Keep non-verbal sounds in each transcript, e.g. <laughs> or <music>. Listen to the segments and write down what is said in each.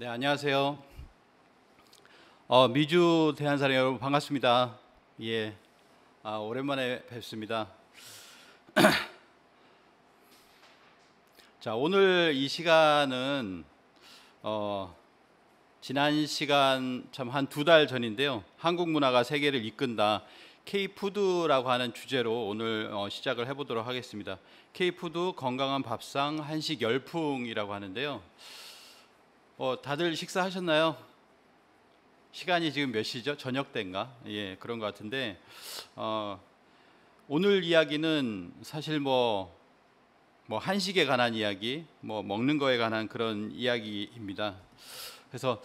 네, 안녕하세요. 어, 미주 대한사랑 여러분 반갑습니다. 예, 아, 오랜만에 뵙습니다. <clears throat> 자, 오늘 이 시간은 어, 지난 시간 참 한 두 달 전인데요. 한국 문화가 세계를 이끈다. K푸드라고 하는 주제로 오늘 어, 시작을 해보도록 하겠습니다. K푸드 건강한 밥상 한식 열풍이라고 하는데요. 어, 다들 식사하셨나요? 시간이 지금 몇 시죠? 저녁 때인가? 예, 그런 것 같은데 어, 오늘 이야기는 사실 뭐, 뭐 한식에 관한 이야기, 뭐 먹는 거에 관한 그런 이야기입니다. 그래서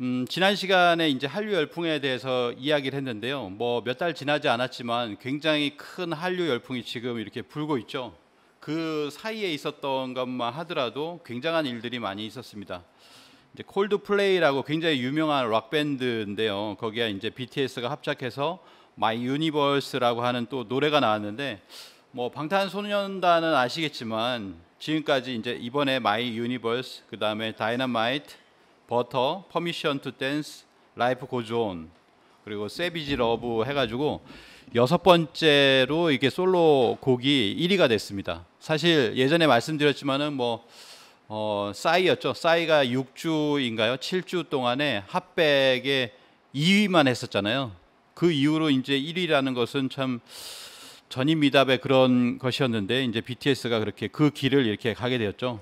음, 지난 시간에 이제 한류 열풍에 대해서 이야기를 했는데요. 뭐 몇 달 지나지 않았지만 굉장히 큰 한류 열풍이 지금 이렇게 불고 있죠. 그 사이에 있었던 것만 하더라도 굉장한 일들이 많이 있었습니다. 이제 콜드플레이라고 굉장히 유명한 락 밴드인데요. 거기에 이제 BTS가 합작해서 마이 유니버스라고 하는 또 노래가 나왔는데 뭐 방탄소년단은 아시겠지만 지금까지 이제 이번에 마이 유니버스 그다음에 다이너마이트 버터 퍼미션 투 댄스 라이프 고존 그리고 세비지 러브 해 가지고 여섯 번째로 이게 솔로 곡이 1위가 됐습니다. 사실 예전에 말씀드렸지만은 뭐 어, 싸이였죠. 싸이가 6주인가요? 7주 동안에 핫백에 2위만 했었잖아요. 그 이후로 이제 1위라는 것은 참 전임 미답의 그런 것이었는데 이제 BTS가 그렇게 그 길을 이렇게 가게 되었죠.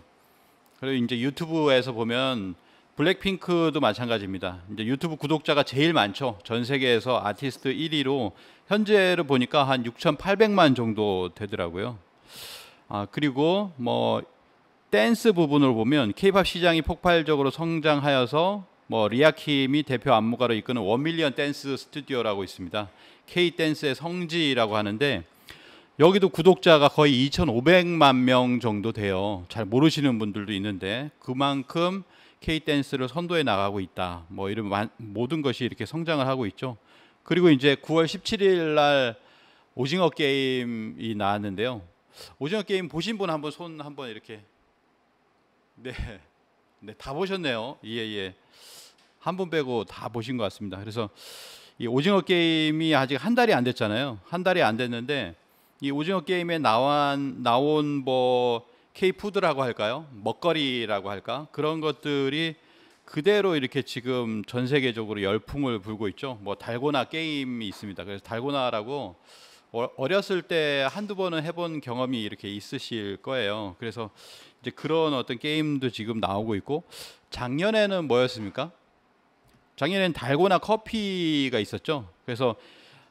그리고 이제 유튜브에서 보면 블랙핑크도 마찬가지입니다. 이제 유튜브 구독자가 제일 많죠. 전 세계에서 아티스트 1위로 현재를 보니까 한 6,800만 정도 되더라고요. 아 그리고 뭐 댄스 부분을 보면 케이팝 시장이 폭발적으로 성장하여서 뭐 리아킴이 대표 안무가로 이끄는 원밀리언 댄스 스튜디오라고 있습니다. K 댄스의 성지라고 하는데 여기도 구독자가 거의 2,500만 명 정도 돼요. 잘 모르시는 분들도 있는데 그만큼 K 댄스를 선도해 나가고 있다. 뭐 이런 모든 것이 이렇게 성장을 하고 있죠. 그리고 이제 9월 17일 날 오징어 게임이 나왔는데요. 오징어 게임 보신 분 한번 손 한번 이렇게 네. 네, 다 보셨네요. 예, 예. 한 분 빼고 다 보신 것 같습니다. 그래서 이 오징어 게임이 아직 한 달이 안 됐잖아요. 한 달이 안 됐는데 이 오징어 게임에 나온 나온 뭐 K 푸드라고 할까요? 먹거리라고 할까? 그런 것들이 그대로 이렇게 지금 전 세계적으로 열풍을 불고 있죠. 뭐 달고나 게임이 있습니다. 그래서 달고나라고 어, 어렸을 때 한두 번은 해본 경험이 이렇게 있으실 거예요. 그래서 이제 그런 어떤 게임도 지금 나오고 있고 작년에는 뭐였습니까? 작년에는 달고나 커피가 있었죠. 그래서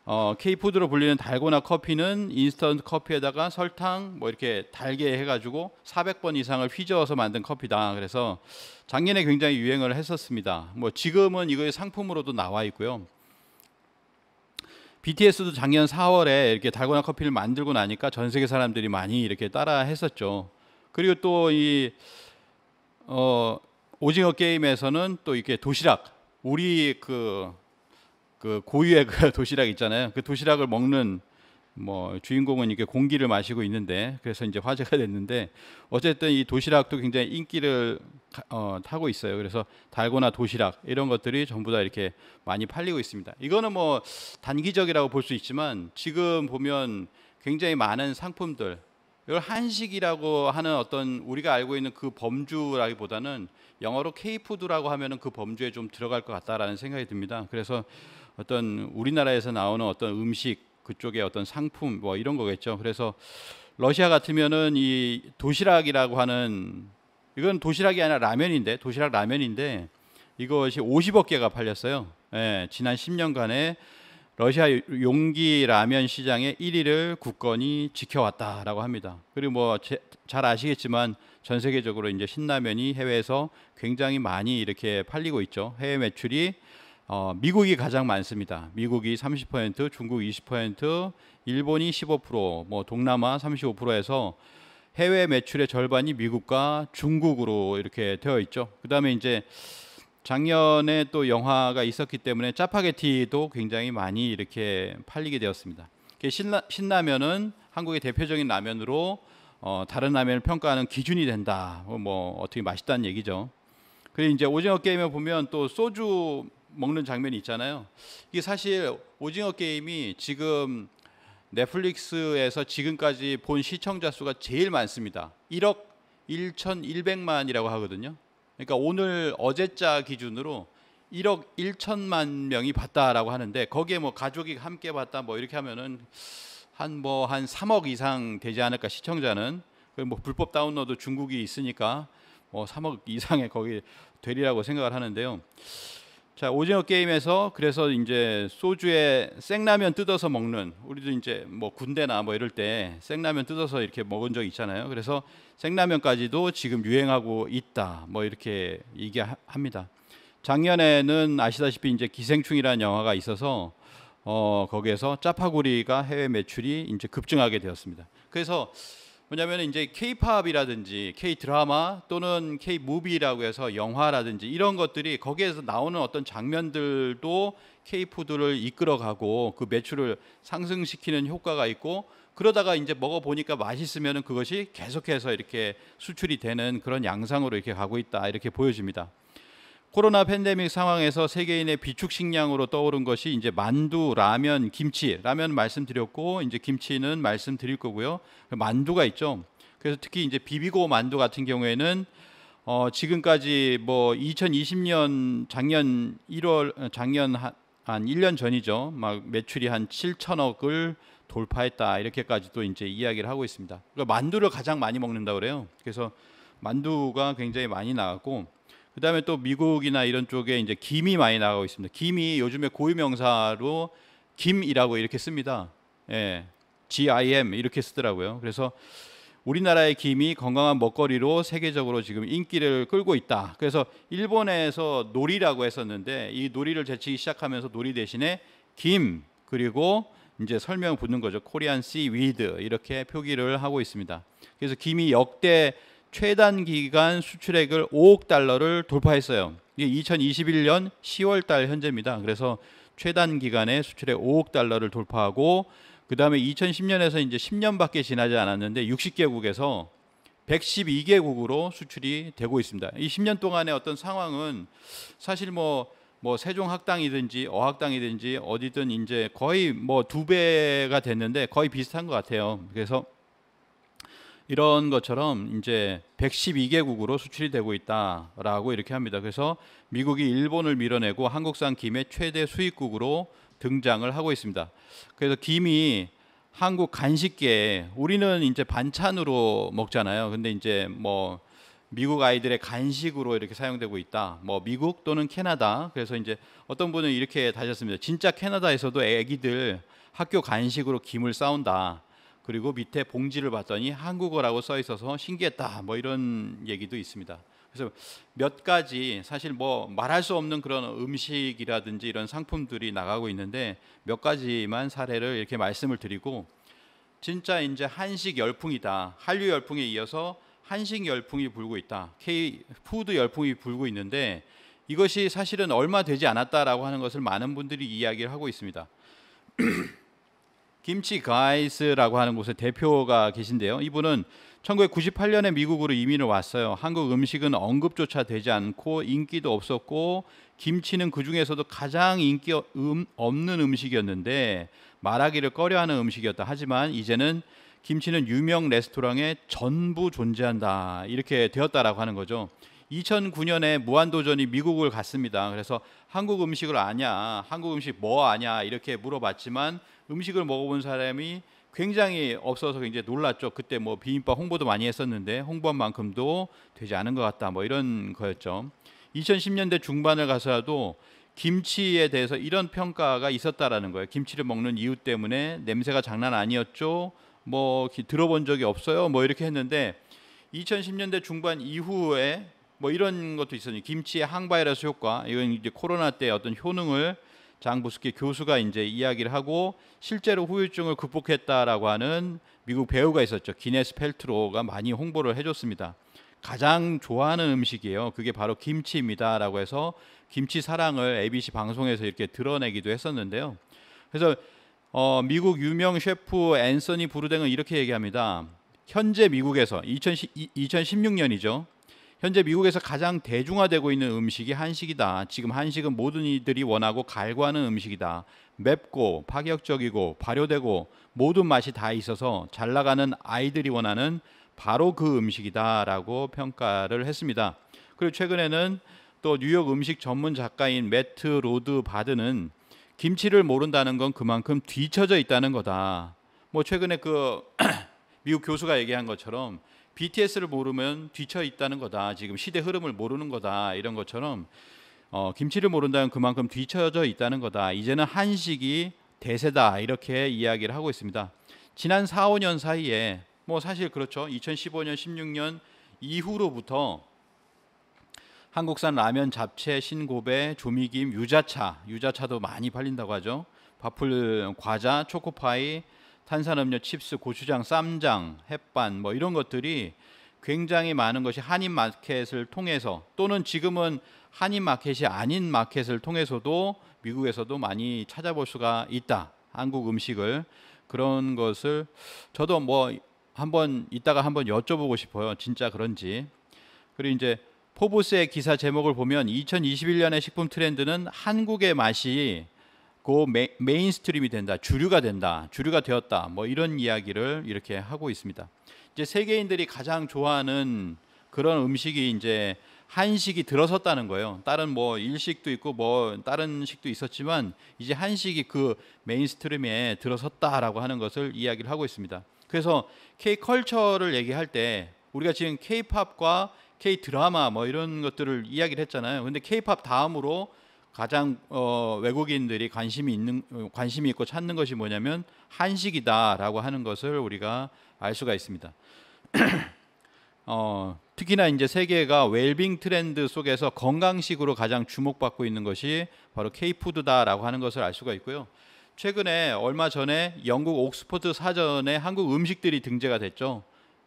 어, K푸드로 불리는 달고나 커피는 인스턴트 커피에다가 설탕 뭐 이렇게 달게 해가지고 400번 이상을 휘저어서 만든 커피다. 그래서 작년에 굉장히 유행을 했었습니다. 뭐 지금은 이거의 상품으로도 나와 있고요. BTS도 작년 4월에 이렇게 달고나 커피를 만들고 나니까 전 세계 사람들이 많이 이렇게 따라 했었죠. 그리고 또 이 어, 오징어 게임에서는 또 이렇게 도시락 우리 그, 그 고유의 그 <laughs> 도시락 있잖아요. 그 도시락을 먹는 뭐 주인공은 이렇게 공기를 마시고 있는데 그래서 이제 화제가 <laughs> 됐는데 어쨌든 이 도시락도 굉장히 인기를 어, 타고 있어요. 그래서 달고나 도시락 이런 것들이 전부 다 이렇게 많이 팔리고 있습니다. 이거는 뭐 단기적이라고 볼 수 있지만 지금 보면 굉장히 많은 상품들 이걸 한식이라고 하는 어떤 우리가 알고 있는 그 범주라기보다는 영어로 케이푸드라고 하면은 그 범주에 좀 들어갈 것 같다라는 생각이 듭니다. 그래서 어떤 우리나라에서 나오는 어떤 음식 그쪽의 어떤 상품 뭐 이런 거겠죠. 그래서 러시아 같으면은 이 도시락이라고 하는 이건 도시락이 아니라 라면인데 도시락 라면인데 이것이 50억 개가 팔렸어요. 예, 지난 10년간에 러시아 용기 라면 시장의 1위를 굳건히 지켜왔다라고 합니다. 그리고 뭐 잘 아시겠지만 전 세계적으로 이제 신라면이 해외에서 굉장히 많이 이렇게 팔리고 있죠. 해외 매출이 어, 미국이 가장 많습니다. 미국이 30%, 중국 20%, 일본이 15%, 뭐 동남아 35%에서 해외 매출의 절반이 미국과 중국으로 이렇게 되어 있죠. 그다음에 이제 작년에 또 영화가 있었기 때문에 짜파게티도 굉장히 많이 이렇게 팔리게 되었습니다. 신라, 신라면은 한국의 대표적인 라면으로 어, 다른 라면을 평가하는 기준이 된다. 뭐, 뭐 어떻게 맛있다는 얘기죠. 그리고 이제 오징어 게임에 보면 또 소주 먹는 장면이 있잖아요. 이게 사실 오징어 게임이 지금 넷플릭스에서 지금까지 본 시청자 수가 제일 많습니다. 1억 1,100만이라고 하거든요. 그러니까 오늘 어제자 기준으로 1억 1천만 명이 봤다라고 하는데 거기에 뭐 가족이 함께 봤다 뭐 이렇게 하면은 한 뭐 한 3억 뭐 이상 되지 않을까 시청자는 그 뭐 불법 다운로드 중국이 있으니까 뭐 3억 이상의 거기 되리라고 생각을 하는데요. 자 오징어 게임에서 그래서 이제 소주에 생라면 뜯어서 먹는 우리도 이제 뭐 군대나 뭐 이럴 때 생라면 뜯어서 이렇게 먹은 적 있잖아요. 그래서 생라면까지도 지금 유행하고 있다 뭐 이렇게 얘기합니다. 작년에는 아시다시피 이제 기생충이라는 영화가 있어서 어 거기에서 짜파구리가 해외 매출이 이제 급증하게 되었습니다. 그래서 뭐냐면 이제 K-팝이라든지 K-드라마 또는 K-무비라고 해서 영화라든지 이런 것들이 거기에서 나오는 어떤 장면들도 K-푸드를 이끌어가고 그 매출을 상승시키는 효과가 있고 그러다가 이제 먹어보니까 맛있으면 그것이 계속해서 이렇게 수출이 되는 그런 양상으로 이렇게 가고 있다 이렇게 보여집니다. 코로나 팬데믹 상황에서 세계인의 비축 식량으로 떠오른 것이 이제 만두, 라면, 김치. 라면 말씀드렸고 이제 김치는 말씀드릴 거고요. 만두가 있죠. 그래서 특히 이제 비비고 만두 같은 경우에는 어, 지금까지 뭐 2020년 작년 1월 어, 작년 한, 1년 전이죠. 막 매출이 한 7천억을 돌파했다 이렇게까지도 이제 이야기를 하고 있습니다. 그러니까 만두를 가장 많이 먹는다 그래요. 그래서 만두가 굉장히 많이 나왔고 그다음에 또 미국이나 이런 쪽에 이제 김이 많이 나가고 있습니다. 김이 요즘에 고유명사로 김이라고 이렇게 씁니다. 예. GIM 이렇게 쓰더라고요. 그래서 우리나라의 김이 건강한 먹거리로 세계적으로 지금 인기를 끌고 있다. 그래서 일본에서 놀이라고 했었는데 이 놀이를 제치기 시작하면서 놀이 대신에 김 그리고 이제 설명 붙는 거죠. 코리안 씨 위드 이렇게 표기를 하고 있습니다. 그래서 김이 역대 최단 기간 수출액을 5억 달러를 돌파했어요. 이게 2021년 10월 달 현재입니다. 그래서 최단 기간에 수출액 5억 달러를 돌파하고 그다음에 2010년에서 이제 10년밖에 지나지 않았는데 60개국에서 112개국으로 수출이 되고 있습니다. 이 10년 동안의 어떤 상황은 사실 뭐 뭐 세종학당이든지 어학당이든지 어디든 이제 거의 뭐 두 배가 됐는데 거의 비슷한 것 같아요. 그래서 이런 것처럼 이제 112개국으로 수출이 되고 있다라고 이렇게 합니다. 그래서 미국이 일본을 밀어내고 한국산 김의 최대 수입국으로 등장을 하고 있습니다. 그래서 김이 한국 간식계 우리는 이제 반찬으로 먹잖아요. 근데 이제 뭐 미국 아이들의 간식으로 이렇게 사용되고 있다. 뭐 미국 또는 캐나다. 그래서 이제 어떤 분은 이렇게 다셨습니다. 진짜 캐나다에서도 아기들 학교 간식으로 김을 싸운다. 그리고 밑에 봉지를 봤더니 한국어라고 써 있어서 신기했다. 뭐 이런 얘기도 있습니다. 그래서 몇 가지 사실 뭐 말할 수 없는 그런 음식이라든지 이런 상품들이 나가고 있는데 몇 가지만 사례를 이렇게 말씀을 드리고 진짜 이제 한식 열풍이다. 한류 열풍에 이어서 한식 열풍이 불고 있다. K 푸드 열풍이 불고 있는데 이것이 사실은 얼마 되지 않았다라고 하는 것을 많은 분들이 이야기를 하고 있습니다. <clears throat> 김치 가이스라고 하는 곳의 대표가 계신데요. 이분은 1998년에 미국으로 이민을 왔어요. 한국 음식은 언급조차 되지 않고 인기도 없었고 김치는 그 중에서도 가장 인기 없는 음식이었는데 말하기를 꺼려하는 음식이었다. 하지만 이제는 김치는 유명 레스토랑에 전부 존재한다. 이렇게 되었다라고 하는 거죠. 2009년에 무한도전이 미국을 갔습니다. 그래서 한국 음식을 아냐, 한국 음식 뭐 아냐 이렇게 물어봤지만 음식을 먹어본 사람이 굉장히 없어서 굉장히 놀랐죠. 그때 뭐 비빔밥 홍보도 많이 했었는데 홍보한 만큼도 되지 않은 것 같다. 뭐 이런 거였죠. 2010년대 중반을 가서도 김치에 대해서 이런 평가가 있었다라는 거예요. 김치를 먹는 이유 때문에 냄새가 장난 아니었죠. 뭐 들어본 적이 없어요. 뭐 이렇게 했는데 2010년대 중반 이후에 뭐 이런 것도 있었니 김치의 항바이러스 효과 이건 이제 코로나 때 어떤 효능을 장부스키 교수가 이제 이야기를 하고 실제로 후유증을 극복했다라고 하는 미국 배우가 있었죠. 기네스 펠트로가 많이 홍보를 해줬습니다. 가장 좋아하는 음식이에요. 그게 바로 김치입니다라고 해서 김치 사랑을 ABC 방송에서 이렇게 드러내기도 했었는데요. 그래서 어, 미국 유명 셰프 앤서니 부르댕은 이렇게 얘기합니다. 현재 미국에서 2016년이죠. 현재 미국에서 가장 대중화되고 있는 음식이 한식이다. 지금 한식은 모든 이들이 원하고 갈구하는 음식이다. 맵고 파격적이고 발효되고 모든 맛이 다 있어서 잘 나가는 아이들이 원하는 바로 그 음식이다라고 평가를 했습니다. 그리고 최근에는 또 뉴욕 음식 전문 작가인 매트 로드 바드는 김치를 모른다는 건 그만큼 뒤처져 있다는 거다. 뭐 최근에 그 <clears throat> 미국 교수가 얘기한 것처럼 BTS를 모르면 뒤쳐 있다는 거다. 지금 시대 흐름을 모르는 거다. 이런 것처럼 어, 김치를 모른다면 그만큼 뒤쳐져 있다는 거다. 이제는 한식이 대세다. 이렇게 이야기를 하고 있습니다. 지난 4, 5년 사이에 뭐 사실 그렇죠. 2015년, 16년 이후로부터 한국산 라면, 잡채, 신고배, 조미김, 유자차, 유자차도 많이 팔린다고 하죠. 밥풀 과자, 초코파이, 탄산음료, 칩스, 고추장, 쌈장, 햇반 뭐 이런 것들이 굉장히 많은 것이 한인 마켓을 통해서 또는 지금은 한인 마켓이 아닌 마켓을 통해서도 미국에서도 많이 찾아볼 수가 있다. 한국 음식을 그런 것을 저도 뭐 한번 이따가 한번 여쭤보고 싶어요. 진짜 그런지. 그리고 이제 포브스의 기사 제목을 보면 2021년의 식품 트렌드는 한국의 맛이 고 메, 메인스트림이 된다, 주류가 된다, 주류가 되었다, 뭐 이런 이야기를 이렇게 하고 있습니다. 이제 세계인들이 가장 좋아하는 그런 음식이 이제 한식이 들어섰다는 거예요. 다른 뭐 일식도 있고 뭐 다른 식도 있었지만 이제 한식이 그 메인스트림에 들어섰다라고 하는 것을 이야기를 하고 있습니다. 그래서 K 컬처를 얘기할 때 우리가 지금 K 팝과 K 드라마 뭐 이런 것들을 이야기를 했잖아요. 근데 K 팝 다음으로 가장 어, 외국인들이 관심이 있는 어, 관심이 있고 찾는 것이 뭐냐면 한식이다라고 하는 것을 우리가 알 수가 있습니다. <clears throat> 어, 특히나 이제 세계가 웰빙 트렌드 속에서 건강식으로 가장 주목받고 있는 것이 바로 케이푸드다라고 하는 것을 알 수가 있고요. 최근에 얼마 전에 영국 옥스퍼드 사전에 한국 음식들이 등재가 됐죠.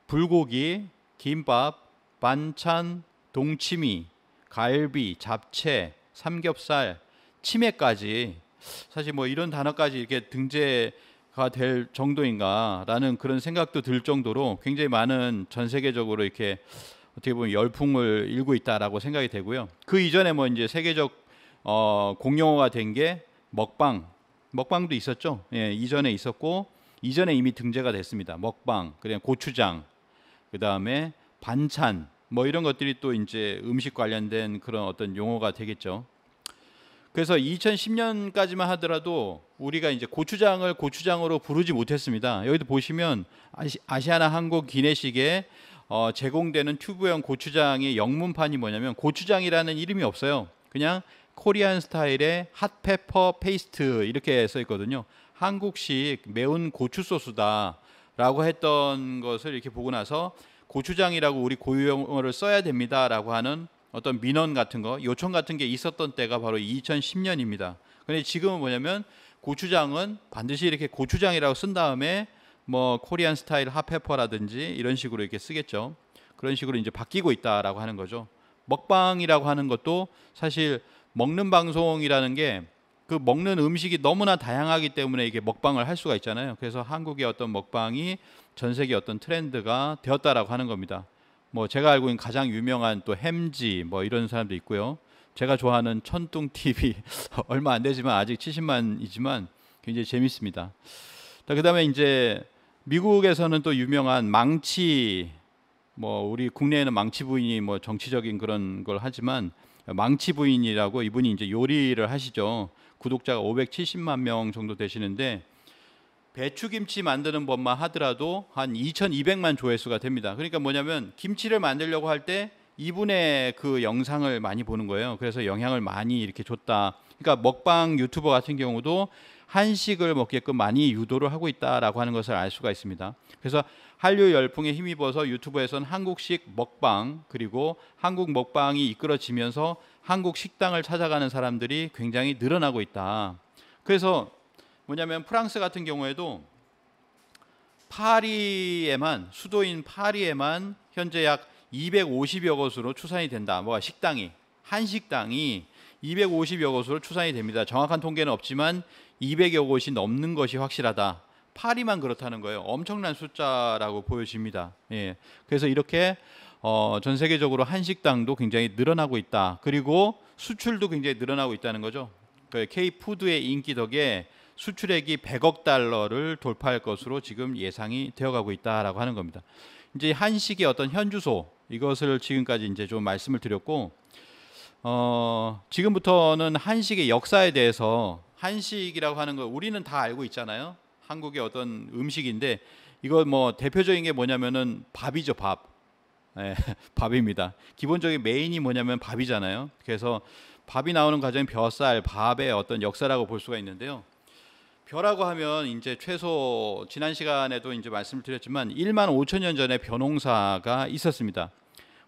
불고기, 김밥, 반찬, 동치미, 갈비, 잡채, 삼겹살, 치매까지 사실 뭐 이런 단어까지 이렇게 등재가 될 정도인가라는 그런 생각도 들 정도로 굉장히 많은 전 세계적으로 이렇게 어떻게 보면 열풍을 일고 있다라고 생각이 되고요. 그 이전에 뭐 이제 세계적 어, 공용어가 된 게 먹방, 먹방도 있었죠. 예, 이전에 있었고 이전에 이미 등재가 됐습니다. 먹방, 그냥 고추장, 그 다음에 반찬, 뭐 이런 것들이 또 이제 음식 관련된 그런 어떤 용어가 되겠죠. 그래서 2010년까지만 하더라도 우리가 이제 고추장을 고추장으로 부르지 못했습니다. 여기도 보시면 아시, 아나 한국 기내식에 어, 제공되는 튜브형 고추장의 영문판이 뭐냐면 고추장이라는 이름이 없어요. 그냥 코리안 스타일의 핫페퍼 페이스트 이렇게 써 있거든요. 한국식 매운 고추 소스다라고 했던 것을 이렇게 보고 나서 고추장이라고 우리 고유 용어를 써야 됩니다라고 하는 어떤 민원 같은 거, 요청 같은 게 있었던 때가 바로 2010년입니다. 근데 지금은 뭐냐면 고추장은 반드시 이렇게 고추장이라고 쓴 다음에 뭐 코리안 스타일 핫페퍼라든지 이런 식으로 이렇게 쓰겠죠. 그런 식으로 이제 바뀌고 있다라고 하는 거죠. 먹방이라고 하는 것도 사실 먹는 방송이라는 게 그 먹는 음식이 너무나 다양하기 때문에 이게 먹방을 할 수가 있잖아요. 그래서 한국의 어떤 먹방이 전 세계 어떤 트렌드가 되었다라고 하는 겁니다. 뭐 제가 알고 있는 가장 유명한 또 햄지 뭐 이런 사람도 있고요. 제가 좋아하는 천둥 TV <laughs> 얼마 안 되지만 아직 70만이지만 굉장히 재밌습니다. 자, 그다음에 이제 미국에서는 또 유명한 망치 뭐 우리 국내에는 망치 부인이 뭐 정치적인 그런 걸 하지만 망치 부인이라고 이분이 이제 요리를 하시죠. 구독자가 570만 명 정도 되시는데 배추김치 만드는 법만 하더라도 한 2,200만 조회수가 됩니다. 그러니까 뭐냐면 김치를 만들려고 할 때 이분의 그 영상을 많이 보는 거예요. 그래서 영향을 많이 이렇게 줬다. 그러니까 먹방 유튜버 같은 경우도 한식을 먹게끔 많이 유도를 하고 있다라고 하는 것을 알 수가 있습니다. 그래서 한류 열풍에 힘입어서 유튜브에선 한국식 먹방 그리고 한국 먹방이 이끌어지면서 한국 식당을 찾아가는 사람들이 굉장히 늘어나고 있다. 그래서 뭐냐면 프랑스 같은 경우에도 파리에만 수도인 파리에만 현재 약 250여 곳으로 추산이 된다. 뭐 식당이 한 식당이 250여 곳으로 추산이 됩니다. 정확한 통계는 없지만 200여 곳이 넘는 것이 확실하다. 파리만 그렇다는 거예요. 엄청난 숫자라고 보여집니다. 예. 그래서 이렇게 어, 전 세계적으로 한식당도 굉장히 늘어나고 있다. 그리고 수출도 굉장히 늘어나고 있다는 거죠. 그 K 푸드의 인기 덕에 수출액이 100억 달러를 돌파할 것으로 지금 예상이 되어가고 있다라고 하는 겁니다. 이제 한식의 어떤 현주소 이것을 지금까지 이제 좀 말씀을 드렸고 어, 지금부터는 한식의 역사에 대해서 한식이라고 하는 거 우리는 다 알고 있잖아요. 한국의 어떤 음식인데 이거 뭐 대표적인 게 뭐냐면은 밥이죠 밥. 네, <laughs> 밥입니다. 기본적인 메인이 뭐냐면 밥이잖아요. 그래서 밥이 나오는 과정이 벼쌀, 밥의 어떤 역사라고 볼 수가 있는데요. 벼라고 하면 이제 최소 지난 시간에도 이제 말씀을 드렸지만 1만 5천 년 전에 벼농사가 있었습니다.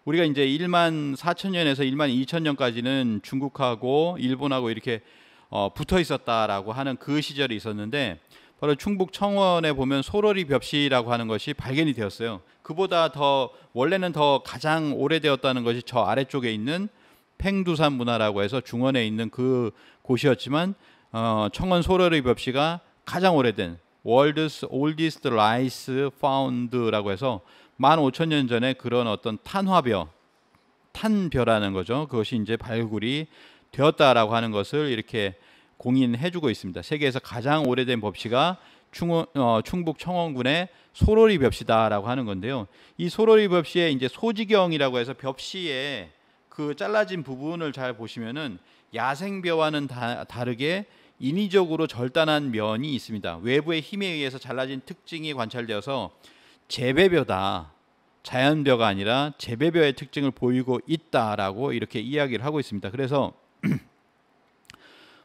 우리가 이제 1만 4천 년에서 1만 2천 년까지는 중국하고 일본하고 이렇게 어, 붙어 있었다라고 하는 그 시절이 있었는데 바로 충북 청원에 보면 소로리 벽시라고 하는 것이 발견이 되었어요. 그보다 더 원래는 더 가장 오래되었다는 것이 저 아래쪽에 있는 팽두산 문화라고 해서 중원에 있는 그 곳이었지만 어, 청원 소래의 법시가 가장 오래된 월드스 올디스트 라이스 파운드라고 해서 15,000년 전에 그런 어떤 탄화벼 탄벼라는 거죠. 그것이 이제 발굴이 되었다라고 하는 것을 이렇게 공인해 주고 있습니다. 세계에서 가장 오래된 법시가 충 어, 충북 청원군의 소로리 벽시다라고 하는 건데요. 이 소로리 벽시의 이제 소지경이라고 해서 벽시의 그 잘라진 부분을 잘 보시면은 야생벼와는 다, 다르게 인위적으로 절단한 면이 있습니다. 외부의 힘에 의해서 잘라진 특징이 관찰되어서 재배뼈다. 자연뼈가 아니라 재배뼈의 특징을 보이고 있다라고 이렇게 이야기를 하고 있습니다. 그래서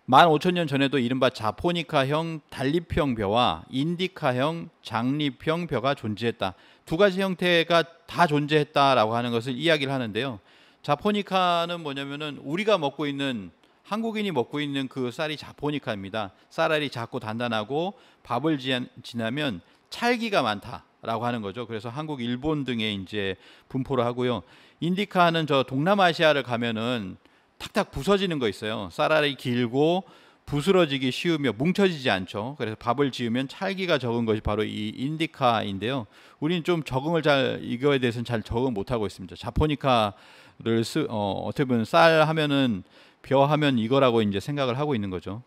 15,000년 <clears throat> 전에도 이른바 자포니카형 단립형 뼈와 인디카형 장립형 뼈가 존재했다. 두 가지 형태가 다 존재했다라고 하는 것을 이야기를 하는데요. 자포니카는 뭐냐면은 우리가 먹고 있는 한국인이 먹고 있는 그 쌀이 자포니카입니다. 쌀알이 작고 단단하고 밥을 지나면 찰기가 많다라고 하는 거죠. 그래서 한국, 일본 등에 이제 분포를 하고요. 인디카는 저 동남아시아를 가면은 탁탁 부서지는 거 있어요. 쌀알이 길고 부스러지기 쉬우며 뭉쳐지지 않죠. 그래서 밥을 지으면 찰기가 적은 것이 바로 이 인디카인데요. 우리는 좀 적응을 잘 이거에 대해서는 잘 적응 못 하고 있습니다. 자포니카를 쓰, 어, 어떻게 보면 쌀 하면은 벼 하면 이거라고 이제 생각을 하고 있는 거죠.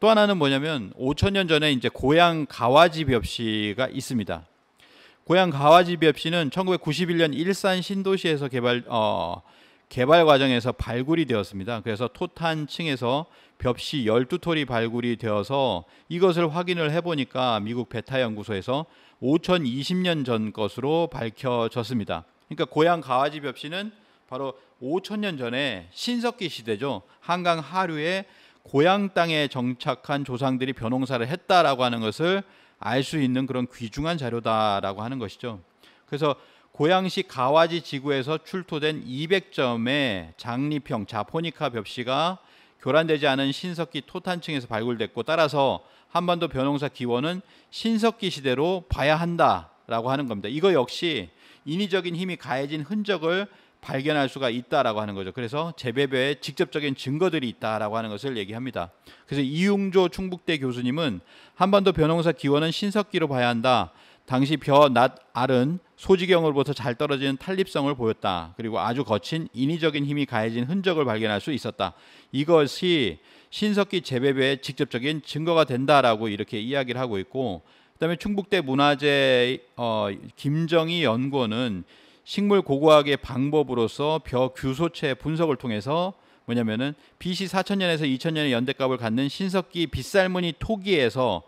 또 하나는 뭐냐면 5천년 전에 이제 고향 가와지 벽시가 있습니다. 고향 가와지 벽시는 1991년 일산 신도시에서 개발 어, 개발 과정에서 발굴이 되었습니다. 그래서 토탄층에서 벽시 12톨이 발굴이 되어서 이것을 확인을 해보니까 미국 베타연구소에서 5020년 전 것으로 밝혀졌습니다. 그러니까 고향 가와지 벽시는 바로 5천년 전에 신석기 시대죠. 한강 하류에 고향 땅에 정착한 조상들이 벼농사를 했다라고 하는 것을 알 수 있는 그런 귀중한 자료다라고 하는 것이죠. 그래서 고양시 가와지 지구에서 출토된 200점의 장리평 자포니카 벽시가 교란되지 않은 신석기 토탄층에서 발굴됐고 따라서 한반도 벼농사 기원은 신석기 시대로 봐야 한다라고 하는 겁니다. 이거 역시 인위적인 힘이 가해진 흔적을 발견할 수가 있다라고 하는 거죠. 그래서 재배배의 직접적인 증거들이 있다라고 하는 것을 얘기합니다. 그래서 이용조 충북대 교수님은 한반도 변홍사 기원은 신석기로 봐야 한다. 당시 벼, 낫, 알은 소지경으로부터 잘 떨어지는 탄립성을 보였다. 그리고 아주 거친 인위적인 힘이 가해진 흔적을 발견할 수 있었다. 이것이 신석기 재배배의 직접적인 증거가 된다라고 이렇게 이야기를 하고 있고 그다음에 충북대 문화재 어, 김정희 연구원은 식물 고고학의 방법으로서 벼 규소체 분석을 통해서 뭐냐면은 BC 4000년에서 2000년의 연대값을 갖는 신석기 빗살무늬 토기에서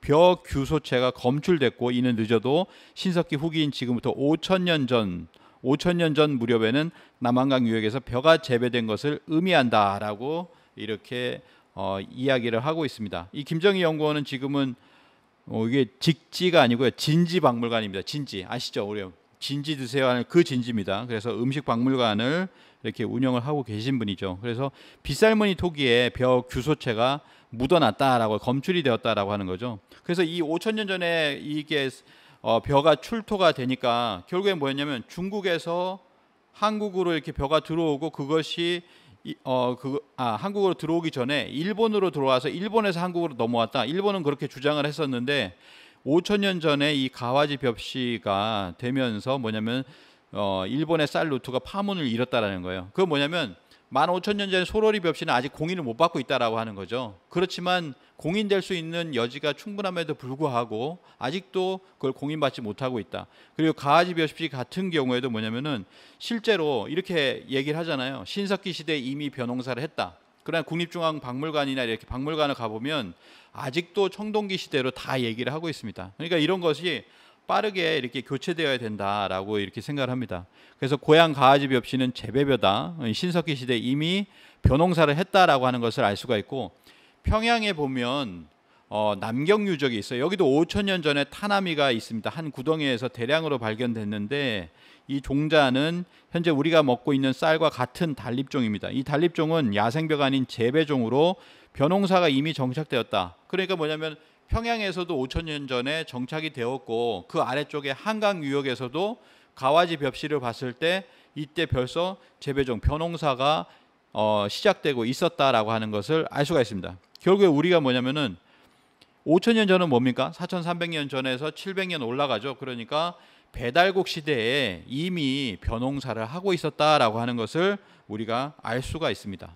벼 규소체가 검출됐고 이는 늦어도 신석기 후기인 지금부터 5000년 전 5000년 전 무렵에는 남한강 유역에서 벼가 재배된 것을 의미한다라고 이렇게 어, 이야기를 하고 있습니다. 이 김정희 연구원은 지금은 어, 이게 직지가 아니고요 진지 박물관입니다. 진지 아시죠? 우리 진지 드세요 하는 그 진지입니다. 그래서 음식 박물관을 이렇게 운영을 하고 계신 분이죠. 그래서 빗살무늬 토기에 벼 규소체가 묻어났다라고 검출이 되었다라고 하는 거죠. 그래서 이 5천 년 전에 이게 어, 벼가 출토가 되니까 결국엔 뭐였냐면 중국에서 한국으로 이렇게 벼가 들어오고 그것이 어그 아, 한국으로 들어오기 전에 일본으로 들어와서 일본에서 한국으로 넘어왔다. 일본은 그렇게 주장을 했었는데 5천 년 전에 이 가와지 벽시가 되면서 뭐냐면 어, 일본의 쌀 루트가 파문을 잃었다라는 거예요. 그 뭐냐면 15,000년 전에 소로리 벽시는 아직 공인을 못 받고 있다라고 하는 거죠. 그렇지만 공인될 수 있는 여지가 충분함에도 불구하고 아직도 그걸 공인받지 못하고 있다. 그리고 가와지 벽시 같은 경우에도 뭐냐면은 실제로 이렇게 얘기를 하잖아요. 신석기 시대에 이미 변홍사를 했다. 그러나 국립중앙박물관이나 이렇게 박물관을 가보면 아직도 청동기 시대로 다 얘기를 하고 있습니다. 그러니까 이런 것이 빠르게 이렇게 교체되어야 된다라고 이렇게 생각을 합니다. 그래서 고향 가아집 없이는 재배벼다 신석기 시대 이미 벼농사를 했다라고 하는 것을 알 수가 있고 평양에 보면 어, 남경 유적이 있어요. 여기도 5천 년 전에 타나미가 있습니다. 한 구덩이에서 대량으로 발견됐는데 이 종자는 현재 우리가 먹고 있는 쌀과 같은 단립종입니다. 이 단립종은 야생벼가 아닌 재배종으로 벼농사가 이미 정착되었다. 그러니까 뭐냐면 평양에서도 5천 년 전에 정착이 되었고 그 아래쪽에 한강 유역에서도 가와지 벽시를 봤을 때 이때 벌써 재배종 변홍사가 어, 시작되고 있었다라고 하는 것을 알 수가 있습니다. 결국에 우리가 뭐냐면은 5천 년 전은 뭡니까? 4,300년 전에서 700년 올라가죠. 그러니까 배달국 시대에 이미 변홍사를 하고 있었다라고 하는 것을 우리가 알 수가 있습니다.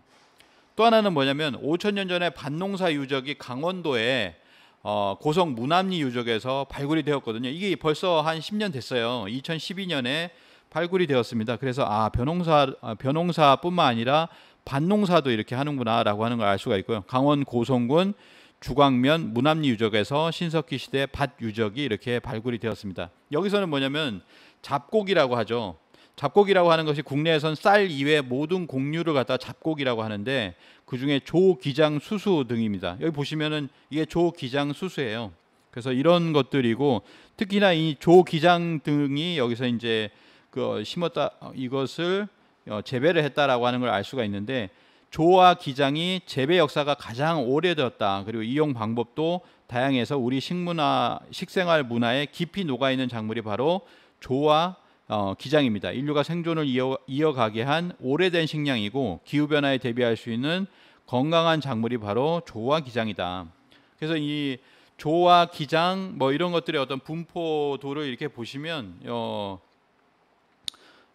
또 하나는 뭐냐면 5천 년 전에 반농사 유적이 강원도에 어, 고성 무남리 유적에서 발굴이 되었거든요. 이게 벌써 한 10년 됐어요. 2012년에 발굴이 되었습니다. 그래서 아 변농사 변농사뿐만 아, 아니라 반농사도 이렇게 하는구나라고 하는 걸 알 수가 있고요. 강원 고성군 주광면 무남리 유적에서 신석기 시대 밭 유적이 이렇게 발굴이 되었습니다. 여기서는 뭐냐면 잡곡이라고 하죠. 잡곡이라고 하는 것이 국내에선 쌀 이외 모든 곡류를 갖다 잡곡이라고 하는데 그 중에 조, 기장, 수수 등입니다. 여기 보시면은 이게 조, 기장, 수수예요. 그래서 이런 것들이고 특히나 이 조, 기장 등이 여기서 이제 그 심었다 이것을 어, 재배를 했다라고 하는 걸 알 수가 있는데 조와 기장이 재배 역사가 가장 오래되었다. 그리고 이용 방법도 다양해서 우리 식문화 식생활 문화에 깊이 녹아 있는 작물이 바로 조와 어, 기장입니다. 인류가 생존을 이어, 이어가게 한 오래된 식량이고 기후 변화에 대비할 수 있는 건강한 작물이 바로 조화 기장이다. 그래서 이조화 기장 뭐 이런 것들의 어떤 분포도를 이렇게 보시면 어,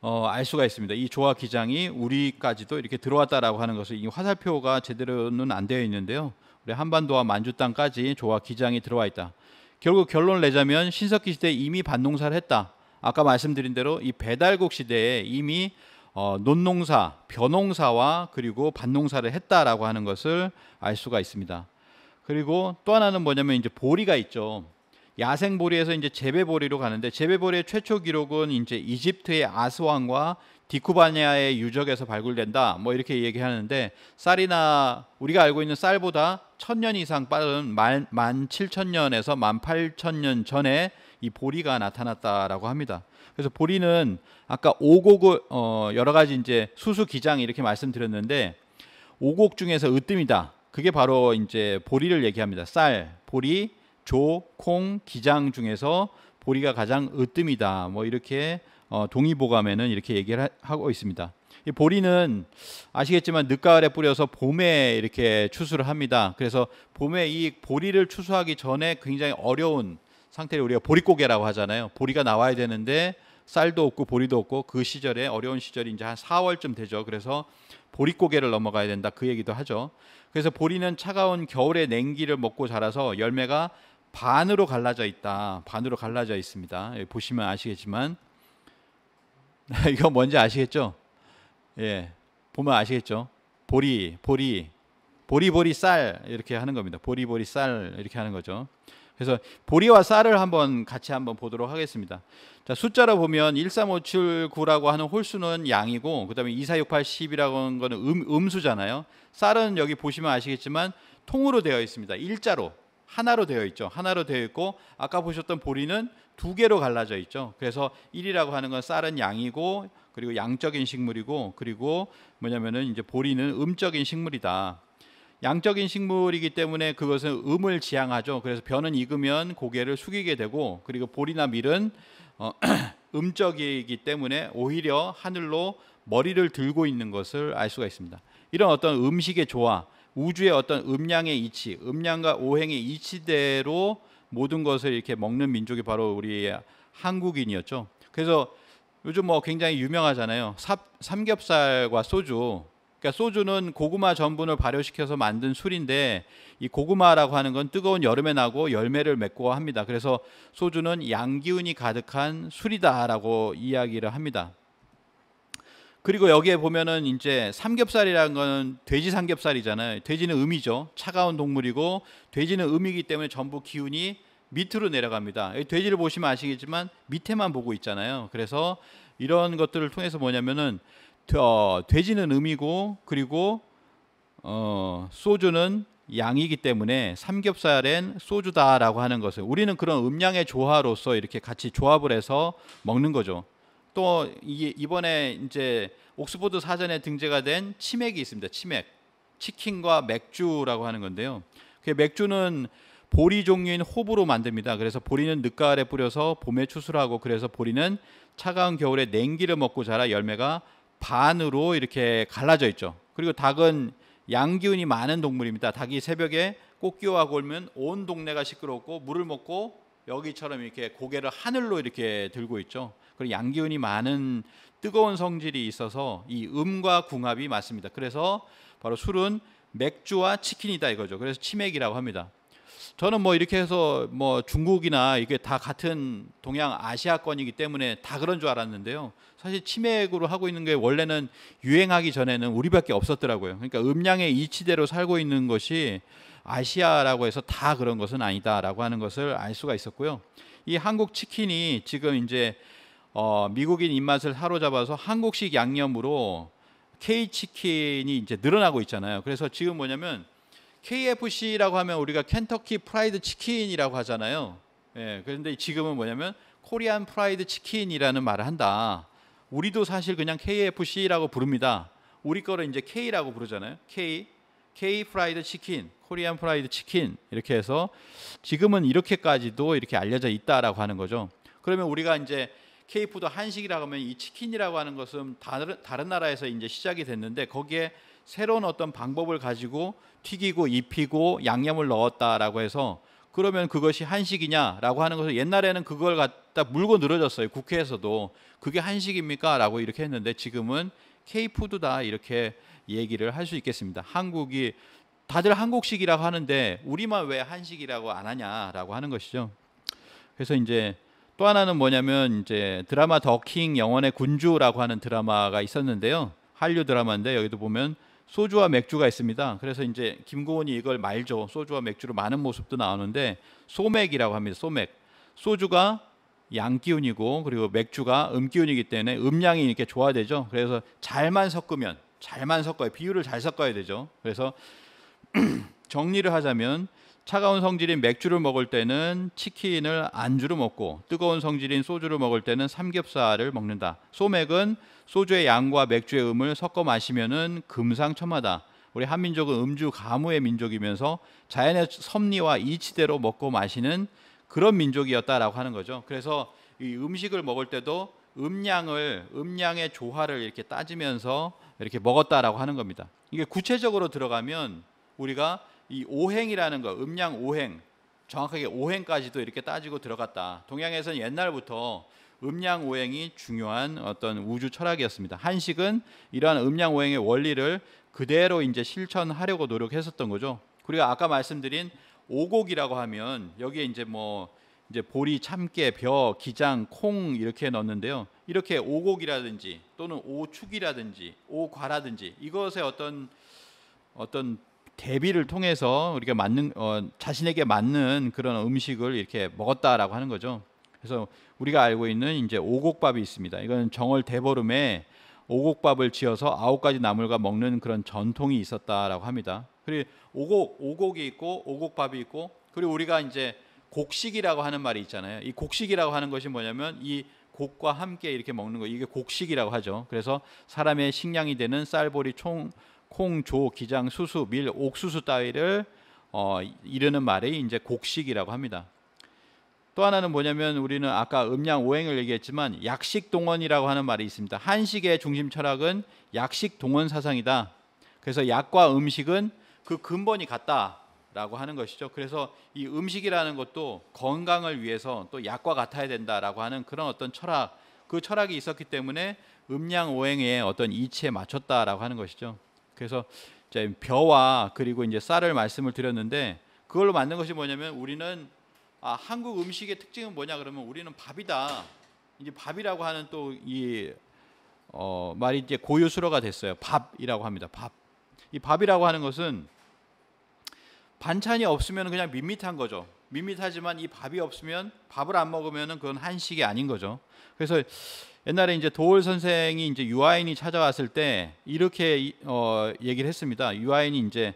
어, 알 수가 있습니다. 이조화 기장이 우리까지도 이렇게 들어왔다라고 하는 것을 이 화살표가 제대로는 안 되어 있는데요. 우리 한반도와 만주 땅까지 조화 기장이 들어와 있다. 결국 결론 을 내자면 신석기 시대 이미 반농사를 했다. 아까 말씀드린 대로 이 배달국 시대에 이미 어, 논농사, 벼농사와 그리고 밭농사를 했다라고 하는 것을 알 수가 있습니다. 그리고 또 하나는 뭐냐면 이제 보리가 있죠. 야생 보리에서 이제 재배 보리로 가는데 재배 보리의 최초 기록은 이제 이집트의 아스왕과 디쿠바니아의 유적에서 발굴된다. 뭐 이렇게 얘기하는데 쌀이나 우리가 알고 있는 쌀보다 천년 이상 빠른 만, 만천 년에서 만 8천 년 전에 이 보리가 나타났다라고 합니다. 그래서 보리는 아까 오곡을 어 여러 가지 이제 수수 기장 이렇게 말씀드렸는데 오곡 중에서 으뜸이다. 그게 바로 이제 보리를 얘기합니다. 쌀, 보리, 조, 콩, 기장 중에서 보리가 가장 으뜸이다. 뭐 이렇게 어 동의보감에는 이렇게 얘기를 하고 있습니다. 이 보리는 아시겠지만 늦가을에 뿌려서 봄에 이렇게 추수를 합니다. 그래서 봄에 이 보리를 추수하기 전에 굉장히 어려운 상태를 우리가 보릿고개라고 하잖아요. 보리가 나와야 되는데 쌀도 없고 보리도 없고 그 시절에 어려운 시절이 이제 한 4월쯤 되죠. 그래서 보릿고개를 넘어가야 된다 그 얘기도 하죠. 그래서 보리는 차가운 겨울에 냉기를 먹고 자라서 열매가 반으로 갈라져 있다. 반으로 갈라져 있습니다. 예, 보시면 아시겠지만 <laughs> 이거 뭔지 아시겠죠? 예. 보면 아시겠죠? 보리, 보리, 보리보리 쌀 이렇게 하는 겁니다. 보리보리 쌀 이렇게 하는 거죠. 그래서 보리와 쌀을 한번 같이 한번 보도록 하겠습니다. 자, 숫자로 보면 13579라고 하는 홀수는 양이고 그다음에 24681이라고 하는 거는 음, 수잖아요 쌀은 여기 보시면 아시겠지만 통으로 되어 있습니다. 일자로 하나로 되어 있죠. 하나로 되어 있고 아까 보셨던 보리는 두 개로 갈라져 있죠. 그래서 1이라고 하는 건 쌀은 양이고 그리고 양적인 식물이고 그리고 뭐냐면은 이제 보리는 음적인 식물이다. 양적인 식물이기 때문에 그것은 음을 지향하죠. 그래서 변은 익으면 고개를 숙이게 되고 그리고 볼이나 밀은 어, <clears throat> 음적이기 때문에 오히려 하늘로 머리를 들고 있는 것을 알 수가 있습니다. 이런 어떤 음식의 조화, 우주의 어떤 음양의 이치, 음양과 오행의 이치대로 모든 것을 이렇게 먹는 민족이 바로 우리 한국인이었죠. 그래서 요즘 뭐 굉장히 유명하잖아요. 삽, 삼겹살과 소주 그러니까 소주는 고구마 전분을 발효시켜서 만든 술인데 이 고구마라고 하는 건 뜨거운 여름에 나고 열매를 맺고 합니다. 그래서 소주는 양기운이 가득한 술이다라고 이야기를 합니다. 그리고 여기에 보면은 이제 삼겹살이라는 거 돼지 삼겹살이잖아요. 돼지는 음이죠. 차가운 동물이고 돼지는 음이기 때문에 전부 기운이 밑으로 내려갑니다. 돼지를 보시면 아시겠지만 밑에만 보고 있잖아요. 그래서 이런 것들을 통해서 뭐냐면은 어, 돼지는 음이고 그리고 어, 소주는 양이기 때문에 삼겹살엔 소주다라고 하는 것을 우리는 그런 음양의 조화로서 이렇게 같이 조합을 해서 먹는 거죠. 또 이번에 이제 옥스포드 사전에 등재가 된 치맥이 있습니다. 치맥. 치킨과 맥주라고 하는 건데요. 그 맥주는 보리 종류인 호불로 만듭니다. 그래서 보리는 늦가을에 뿌려서 봄에 추수하고 그래서 보리는 차가운 겨울에 냉기를 먹고 자라 열매가 반으로 이렇게 갈라져 있죠. 그리고 닭은 양기운이 많은 동물입니다. 닭이 새벽에 꽃기와 골면 온 동네가 시끄럽고 물을 먹고 여기처럼 이렇게 고개를 하늘로 이렇게 들고 있죠. 그리고 양기운이 많은 뜨거운 성질이 있어서 이 음과 궁합이 맞습니다. 그래서 바로 술은 맥주와 치킨이다 이거죠. 그래서 치맥이라고 합니다. 저는 뭐 이렇게 해서 뭐 중국이나 이게 다 같은 동양 아시아권이기 때문에 다 그런 줄 알았는데요. 사실 치맥으로 하고 있는 게 원래는 유행하기 전에는 우리밖에 없었더라고요. 그러니까 음양의 이치대로 살고 있는 것이 아시아라고 해서 다 그런 것은 아니다라고 하는 것을 알 수가 있었고요. 이 한국 치킨이 지금 이제 어 미국인 입맛을 사로잡아서 한국식 양념으로 K 치킨이 이제 늘어나고 있잖아요. 그래서 지금 뭐냐면 KFC라고 하면 우리가 켄터키 프라이드 치킨이라고 하잖아요. 예, 그런데 지금은 뭐냐면 코리안 프라이드 치킨이라는 말을 한다. 우리도 사실 그냥 KFC라고 부릅니다. 우리 거를 이제 K라고 부르잖아요. K, K 프라이드 치킨, 코리안 프라이드 치킨 이렇게 해서 지금은 이렇게까지도 이렇게 알려져 있다라고 하는 거죠. 그러면 우리가 이제 K 푸드 한식이라고 하면 이 치킨이라고 하는 것은 다른 다른 나라에서 이제 시작이 됐는데 거기에 새로운 어떤 방법을 가지고 튀기고 입히고 양념을 넣었다라고 해서 그러면 그것이 한식이냐라고 하는 것을 옛날에는 그걸 갖다 물고 늘어졌어요. 국회에서도 그게 한식입니까라고 이렇게 했는데 지금은 K푸드다 이렇게 얘기를 할 수 있겠습니다. 한국이 다들 한국식이라고 하는데 우리만 왜 한식이라고 안 하냐라고 하는 것이죠. 그래서 이제 또 하나는 뭐냐면 이제 드라마 더킹 영원의 군주라고 하는 드라마가 있었는데요. 한류 드라마인데 여기도 보면 소주와 맥주가 있습니다. 그래서 이제 김고은이 이걸 말죠. 소주와 맥주로 많은 모습도 나오는데 소맥이라고 합니다. 소맥. 소주가 양기운이고 그리고 맥주가 음기운이기 때문에 음량이 이렇게 좋아야 되죠 그래서 잘만 섞으면 잘만 섞어야 비율을 잘 섞어야 되죠. 그래서 <clears throat> 정리를 하자면 차가운 성질인 맥주를 먹을 때는 치킨을 안주로 먹고 뜨거운 성질인 소주를 먹을 때는 삼겹살을 먹는다. 소맥은 소주의 양과 맥주의 음을 섞어 마시면은 금상첨화다. 우리 한민족은 음주 가무의 민족이면서 자연의 섭리와 이치대로 먹고 마시는 그런 민족이었다라고 하는 거죠. 그래서 이 음식을 먹을 때도 음량을 음량의 조화를 이렇게 따지면서 이렇게 먹었다라고 하는 겁니다. 이게 구체적으로 들어가면 우리가 이 오행이라는 거음량 오행 정확하게 오행까지도 이렇게 따지고 들어갔다. 동양에서는 옛날부터 음양 오행이 중요한 어떤 우주 철학이었습니다. 한식은 이러한 음양 오행의 원리를 그대로 이제 실천하려고 노력했었던 거죠. 그리고 아까 말씀드린 오곡이라고 하면 여기에 이제 뭐 이제 보리, 참깨, 벼, 기장, 콩 이렇게 넣는데요. 었 이렇게 오곡이라든지 또는 오축이라든지 오과라든지 이것의 어떤 어떤 대비를 통해서 우리가 맞는 어, 자신에게 맞는 그런 음식을 이렇게 먹었다라고 하는 거죠. 그래서 우리가 알고 있는 이제 오곡밥이 있습니다. 이건 정월 대보름에 오곡밥을 지어서 아홉 가지 나물과 먹는 그런 전통이 있었다라고 합니다. 그리고 오곡 오곡이 있고 오곡밥이 있고 그리고 우리가 이제 곡식이라고 하는 말이 있잖아요. 이 곡식이라고 하는 것이 뭐냐면 이 곡과 함께 이렇게 먹는 거 이게 곡식이라고 하죠. 그래서 사람의 식량이 되는 쌀보리 총 콩, 조, 기장, 수수, 밀, 옥수수 따위를 어, 이르는 말이 이제 곡식이라고 합니다. 또 하나는 뭐냐면 우리는 아까 음양 오행을 얘기했지만 약식 동원이라고 하는 말이 있습니다. 한식의 중심 철학은 약식 동원 사상이다. 그래서 약과 음식은 그 근본이 같다라고 하는 것이죠. 그래서 이 음식이라는 것도 건강을 위해서 또 약과 같아야 된다라고 하는 그런 어떤 철학 그 철학이 있었기 때문에 음양 오행의 어떤 이치에 맞췄다라고 하는 것이죠. 그래서 이제 벼와 그리고 이제 쌀을 말씀을 드렸는데 그걸로 만든 것이 뭐냐면 우리는 아, 한국 음식의 특징은 뭐냐 그러면 우리는 밥이다. 이제 밥이라고 하는 또 이 어, 말이 이제 고유수로가 됐어요. 밥이라고 합니다. 밥. 이 밥이라고 하는 것은 반찬이 없으면 그냥 밋밋한 거죠. 밋밋하지만 이 밥이 없으면 밥을 안 먹으면 그건 한식이 아닌 거죠. 그래서 옛날에 이제 도울 선생이 이제 유아인이 찾아왔을 때 이렇게 어, 얘기를 했습니다. 유아인이 이제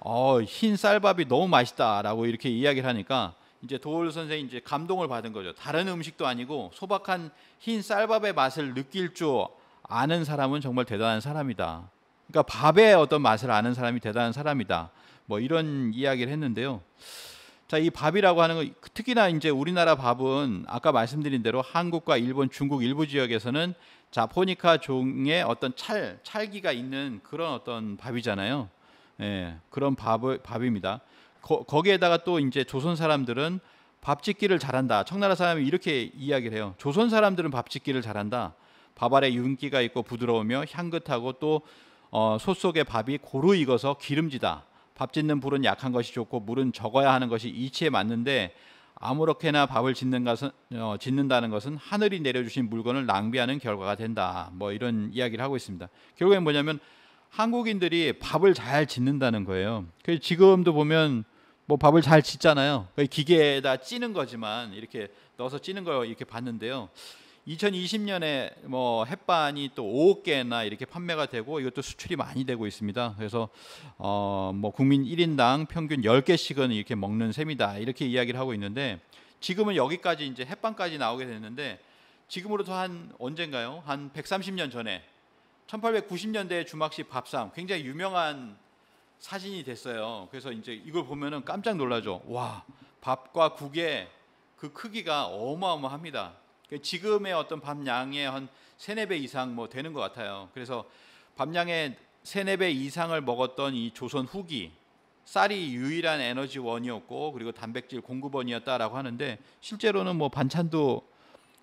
어, 흰 쌀밥이 너무 맛있다라고 이렇게 이야기를 하니까 이제 도울 선생이 이제 감동을 받은 거죠. 다른 음식도 아니고 소박한 흰 쌀밥의 맛을 느낄 줄 아는 사람은 정말 대단한 사람이다. 그러니까 밥의 어떤 맛을 아는 사람이 대단한 사람이다. 뭐 이런 이야기를 했는데요. 자, 이 밥이라고 하는 거 그 특히나 이제 우리나라 밥은 아까 말씀드린 대로 한국과 일본, 중국 일부 지역에서는 자포니카 종의 어떤 찰 찰기가 있는 그런 어떤 밥이잖아요. 예, 그런 밥을 밥입니다. 거, 거기에다가 또 이제 조선 사람들은 밥 짓기를 잘한다. 청나라 사람이 이렇게 이야기를 해요. 조선 사람들은 밥 짓기를 잘한다. 밥 아래 윤기가 있고 부드러우며 향긋하고 또솥 어, 속에 밥이 고루 익어서 기름지다. 밥 짓는 불은 약한 것이 좋고 물은 적어야 하는 것이 이치에 맞는데 아무렇게나 밥을 짓는 것은 어, 짓는다는 것은 하늘이 내려주신 물건을 낭비하는 결과가 된다. 뭐 이런 이야기를 하고 있습니다. 결국엔 뭐냐면 한국인들이 밥을 잘 짓는다는 거예요. 그래서 지금도 보면 뭐 밥을 잘짓잖아요 기계에다 찌는 거지만 이렇게 넣어서 찌는 걸 이렇게 봤는데요. 2020년에 뭐 햇반이 또 5개나 억 이렇게 판매가 되고 이것도 수출이 많이 되고 있습니다. 그래서 어뭐 국민 1인당 평균 10개씩은 이렇게 먹는 셈이다. 이렇게 이야기를 하고 있는데 지금은 여기까지 이제 햇반까지 나오게 됐는데 지금으로도 한 언젠가요? 한 130년 전에 1890년대 주막식 밥상 굉장히 유명한 사진이 됐어요. 그래서 이제 이걸 보면은 깜짝 놀라죠. 와, 밥과 국의 그 크기가 어마어마합니다. 그 지금의 어떤 밥 양의 한 세네 배 이상 뭐 되는 것 같아요. 그래서 밥 양의 세네 배 이상을 먹었던 이 조선 후기 쌀이 유일한 에너지원이었고 그리고 단백질 공급원이었다라고 하는데 실제로는 뭐 반찬도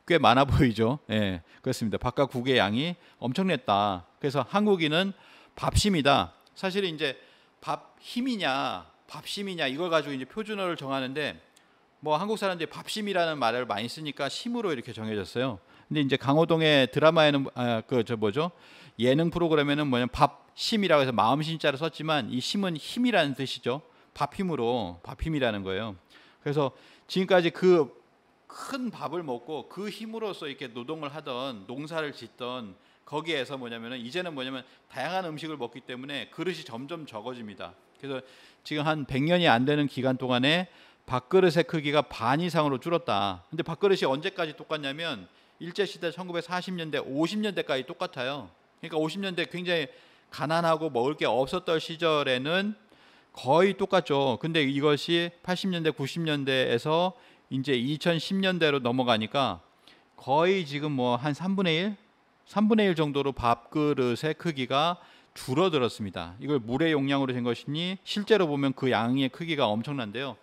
꽤 많아 보이죠. 예, 그렇습니다. 밥과 국의 양이 엄청냈다 그래서 한국인은 밥심이다. 사실 이제 밥 힘이냐 밥심이냐 이걸 가지고 이제 표준어를 정하는데 뭐 한국 사람들이 밥심이라는 말을 많이 쓰니까 심으로 이렇게 정해졌어요. 근데 이제 강호동의 드라마에는 아, 그저 뭐죠 예능 프로그램에는 뭐냐 밥심이라고 해서 마음심자를 썼지만 이 심은 힘이라는 뜻이죠. 밥힘으로 밥힘이라는 거예요. 그래서 지금까지 그 큰 밥을 먹고 그 힘으로써 이렇게 노동을 하던 농사를 짓던 거기에서 뭐냐면은 이제는 뭐냐면 다양한 음식을 먹기 때문에 그릇이 점점 적어집니다. 그래서 지금 한 100년이 안 되는 기간 동안에 밥그릇의 크기가 반 이상으로 줄었다. 근데 밥그릇이 언제까지 똑같냐면 일제 시대 1940년대 50년대까지 똑같아요. 그러니까 50년대 굉장히 가난하고 먹을 게 없었던 시절에는 거의 똑같죠. 근데 이것이 80년대 90년대에서 이제 2010년대로 넘어가니까 거의 지금 뭐 한 3분의 1 3분의 1 정도로 밥그릇의 크기가 줄어들었습니다. 이걸 물의 용량으로 된 것이니 실제로 보면 그 양의 크기가 엄청난데요.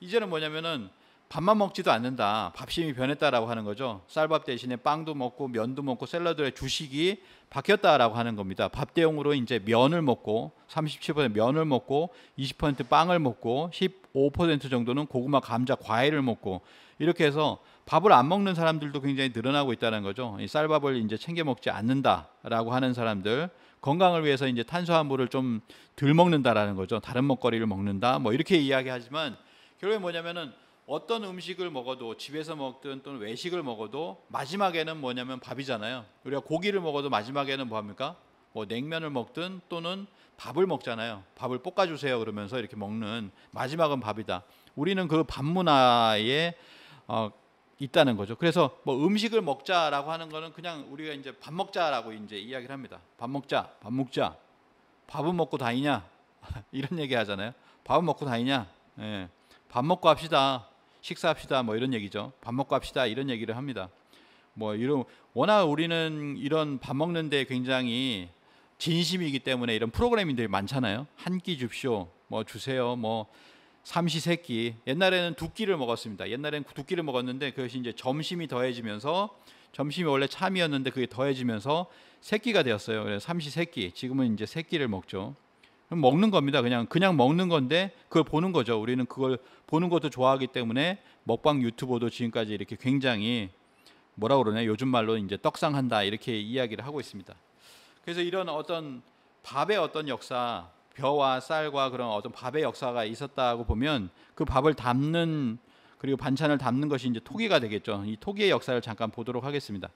이제는 뭐냐면은 밥만 먹지도 않는다. 밥심이 변했다라고 하는 거죠. 쌀밥 대신에 빵도 먹고 면도 먹고 샐러드의 주식이 바뀌었다라고 하는 겁니다. 밥 대용으로 이제 면을 먹고 37% 면을 먹고 20% 빵을 먹고 15% 정도는 고구마, 감자, 과일을 먹고 이렇게 해서 밥을 안 먹는 사람들도 굉장히 늘어나고 있다는 거죠. 쌀밥을 이제 챙겨 먹지 않는다라고 하는 사람들, 건강을 위해서 이제 탄수화물을 좀 덜 먹는다라는 거죠. 다른 먹거리를 먹는다. 뭐 이렇게 이야기하지만 결국에 뭐냐면은 어떤 음식을 먹어도 집에서 먹든 또는 외식을 먹어도 마지막에는 뭐냐면 밥이잖아요. 우리가 고기를 먹어도 마지막에는 뭐 합니까? 뭐 냉면을 먹든 또는 밥을 먹잖아요. 밥을 볶아 주세요 그러면서 이렇게 먹는 마지막은 밥이다. 우리는 그 밥 문화에 어, 있다는 거죠. 그래서 뭐 음식을 먹자라고 하는 거는 그냥 우리가 이제 밥 먹자라고 이제 이야기를 합니다. 밥 먹자, 밥 먹자. 밥은 먹고 다니냐 <laughs> 이런 얘기 하잖아요. 밥은 먹고 다니냐. 예. 밥 먹고 합시다. 식사합시다. 뭐 이런 얘기죠. 밥 먹고 합시다. 이런 얘기를 합니다. 뭐 이런 워낙 우리는 이런 밥 먹는데 굉장히 진심이기 때문에 이런 프로그램들이 많잖아요. 한 끼 줍쇼, 뭐 주세요, 뭐 삼시세끼 옛날에는 두 끼를 먹었습니다. 옛날에는 두 끼를 먹었는데 그것이 이제 점심이 더해지면서 점심이 원래 참이었는데 그게 더해지면서 세끼가 되었어요. 그래서 삼시세끼 지금은 이제 세끼를 먹죠. 먹는 겁니다. 그냥 그냥 먹는 건데 그걸 보는 거죠. 우리는 그걸 보는 것도 좋아하기 때문에 먹방 유튜버도 지금까지 이렇게 굉장히 뭐라 그러냐 요즘 말로 이제 떡상한다 이렇게 이야기를 하고 있습니다. 그래서 이런 어떤 밥의 어떤 역사 벼와 쌀과 그런 어떤 밥의 역사가 있었다고 보면 그 밥을 담는 그리고 반찬을 담는 것이 이제 토기가 되겠죠. 이 토기의 역사를 잠깐 보도록 하겠습니다.